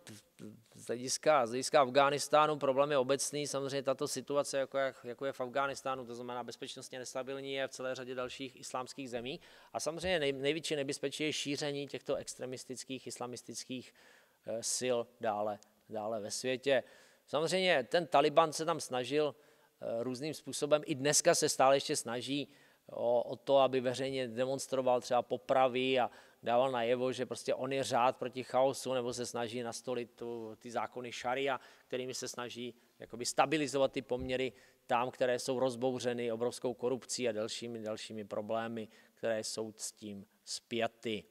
z hlediska, z hlediska Afghánistánu, problém je obecný, samozřejmě tato situace, jako jak jako je v Afghánistánu, to znamená bezpečnostně nestabilní, je v celé řadě dalších islámských zemí. A samozřejmě nej, největší nebezpečí je šíření těchto extremistických, islamistických e, sil dále, dále ve světě. Samozřejmě ten Taliban se tam snažil e, různým způsobem, i dneska se stále ještě snaží eh, o, o to, aby veřejně demonstroval třeba popravy a dával najevo, že prostě on je řád proti chaosu nebo se snaží nastolit tu, ty zákony šaria, kterými se snaží jakoby stabilizovat ty poměry tam, které jsou rozbouřeny obrovskou korupcí a dalšími, dalšími problémy, které jsou s tím spjaty.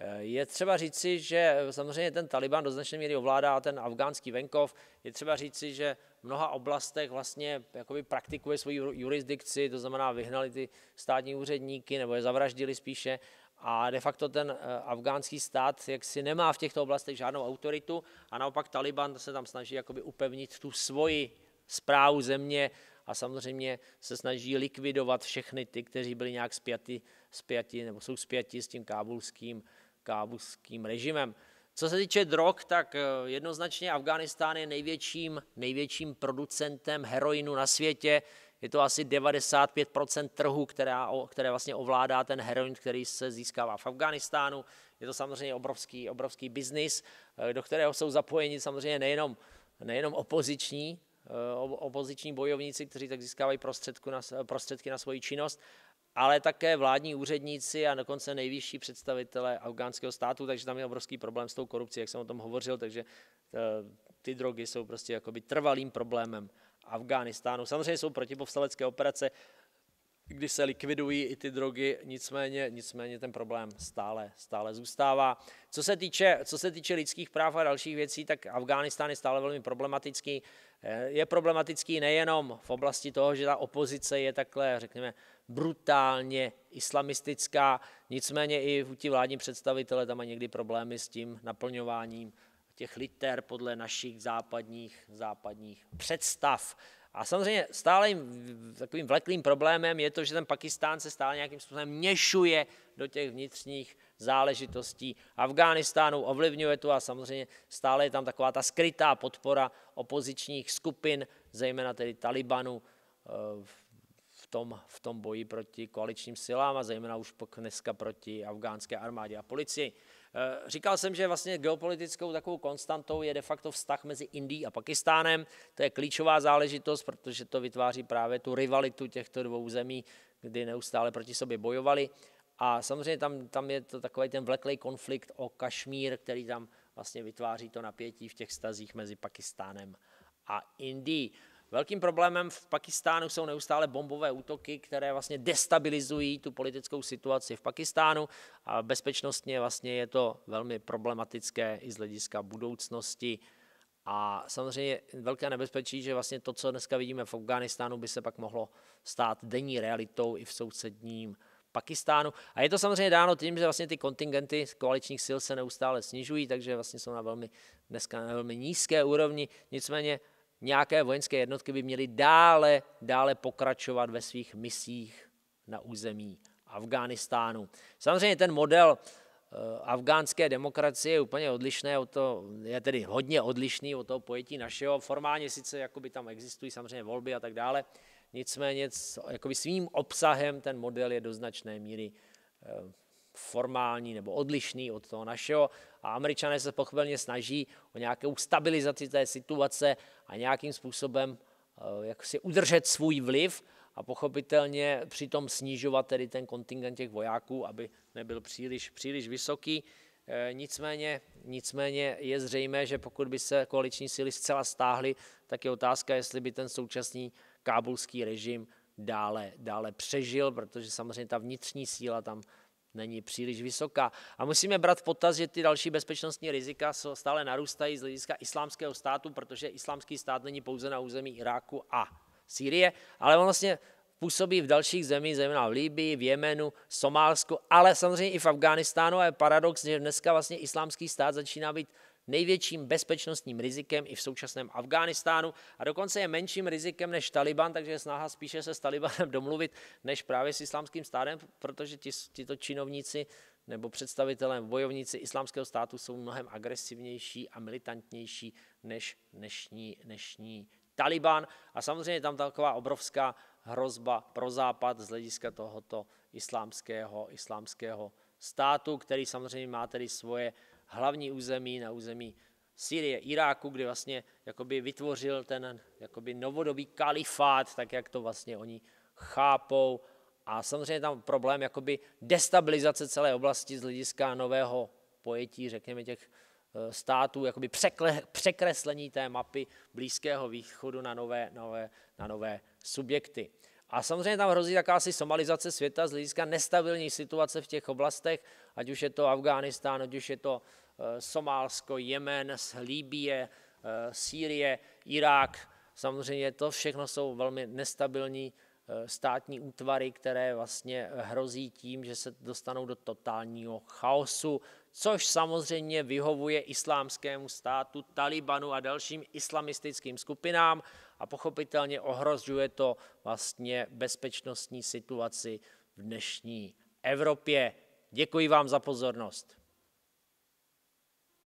Eh, je třeba říci, že samozřejmě ten Taliban do značné míry ovládá ten afgánský venkov. Je třeba říci, že v mnoha oblastech vlastně jakoby praktikuje svoji jurisdikci, to znamená vyhnali ty státní úředníky nebo je zavraždili spíše a de facto ten eh, afgánský stát jaksi nemá v těchto oblastech žádnou autoritu a naopak Taliban se tam snaží jakoby upevnit tu svoji zprávu země a samozřejmě se snaží likvidovat všechny ty, kteří byli nějak spjati, spjati nebo jsou spjati s tím kábulským, kábulským režimem. Co se týče drog, tak eh, jednoznačně Afghánistán je největším, největším producentem heroinu na světě je to asi 95% trhu, která, které vlastně ovládá ten heroin, který se získává v Afganistánu. Je to samozřejmě obrovský, obrovský biznis, eh, do kterého jsou zapojeni samozřejmě nejenom, nejenom opoziční, eh, opoziční bojovníci, kteří tak získávají prostředky na, prostředky na svoji činnost, ale také vládní úředníci a dokonce nejvyšší představitelé afgánského státu, takže tam je obrovský problém s tou korupcí, jak jsem o tom hovořil, takže eh, ty drogy jsou prostě jakoby trvalým problémem Afghánistánu. Samozřejmě jsou protipovstalecké operace, kdy se likvidují i ty drogy, nicméně, nicméně ten problém stále, stále zůstává. Co se, týče, co se týče lidských práv a dalších věcí, tak Afghánistán je stále velmi problematický. Eh, je problematický nejenom v oblasti toho, že ta opozice je takhle, řekněme, brutálně islamistická, nicméně i u ti vládní představitele tam mají někdy problémy s tím naplňováním těch liter podle našich západních, západních představ. A samozřejmě stále takovým vleklým problémem je to, že ten Pakistán se stále nějakým způsobem měšuje do těch vnitřních záležitostí Afghánistánu, ovlivňuje to a samozřejmě stále je tam taková ta skrytá podpora opozičních skupin, zejména tedy Talibanu eh, v tom, v tom boji proti koaličním silám a zejména už dneska proti afgánské armádě a policii. Eh, říkal jsem, že vlastně geopolitickou takovou konstantou je de facto vztah mezi Indií a Pakistánem. To je klíčová záležitost, protože to vytváří právě tu rivalitu těchto dvou zemí, kdy neustále proti sobě bojovali. A samozřejmě tam, tam je to takový ten vleklý konflikt o Kašmír, který tam vlastně vytváří to napětí v těch stazích mezi Pakistánem a Indií. Velkým problémem v Pakistánu jsou neustále bombové útoky, které vlastně destabilizují tu politickou situaci v Pakistánu a bezpečnostně vlastně je to velmi problematické i z hlediska budoucnosti. A samozřejmě velké nebezpečí, že vlastně to, co dneska vidíme v Afghánistánu, by se pak mohlo stát denní realitou i v sousedním Pakistánu. A je to samozřejmě dáno tím, že vlastně ty kontingenty koaličních sil se neustále snižují, takže vlastně jsou na velmi, dneska na velmi nízké úrovni. Nicméně nějaké vojenské jednotky by měly dále, dále pokračovat ve svých misích na území Afghánistánu. Samozřejmě ten model eh, afgánské demokracie je úplně odlišné, od to, je tedy hodně odlišný od toho pojetí našeho. Formálně sice jakoby tam existují samozřejmě volby a tak dále, nicméně jakoby svým obsahem ten model je do značné míry eh, formální nebo odlišný od toho našeho a američané se pochopitelně snaží o nějakou stabilizaci té situace a nějakým způsobem eh, jak si udržet svůj vliv a pochopitelně přitom snižovat tedy ten kontingent těch vojáků, aby nebyl příliš, příliš vysoký. Eh, nicméně, nicméně je zřejmé, že pokud by se koaliční síly zcela stáhly, tak je otázka, jestli by ten současný kábulský režim dále, dále přežil, protože samozřejmě ta vnitřní síla tam není příliš vysoká. A musíme brát v potaz, že ty další bezpečnostní rizika stále narůstají z hlediska islámského státu, protože islámský stát není pouze na území Iráku a Sýrie, ale on vlastně působí v dalších zemích, zejména v Líbii, v Jemenu, Somálsku, ale samozřejmě i v Afghánistánu. A je paradox, že dneska vlastně islámský stát začíná být největším bezpečnostním rizikem i v současném Afghánistánu a dokonce je menším rizikem než Taliban, takže je snaha spíše se s Talibanem domluvit než právě s islámským státem, protože ti, tito činovníci nebo představitelé bojovníci islámského státu jsou mnohem agresivnější a militantnější než dnešní, dnešní Taliban. A samozřejmě tam taková obrovská hrozba pro Západ z hlediska tohoto islámského, islámského státu, který samozřejmě má tedy svoje hlavní území, na území Syrie, Iráku, kde vlastně jakoby vytvořil ten jakoby novodobý kalifát, tak jak to vlastně oni chápou. A samozřejmě tam problém jakoby destabilizace celé oblasti z hlediska nového pojetí, řekněme, těch eh, států, jakoby překle, překreslení té mapy Blízkého východu na nové, nové, na nové subjekty. A samozřejmě tam hrozí taká somalizace světa z hlediska nestabilní situace v těch oblastech, ať už je to Afghánistán, ať už je to eh, Somálsko, Jemen, Líbie, eh, Sýrie, Irák. Samozřejmě to všechno jsou velmi nestabilní eh, státní útvary, které vlastně hrozí tím, že se dostanou do totálního chaosu, což samozřejmě vyhovuje islámskému státu, Talibanu a dalším islamistickým skupinám a pochopitelně ohrožuje to vlastně bezpečnostní situaci v dnešní Evropě. Děkuji vám za pozornost.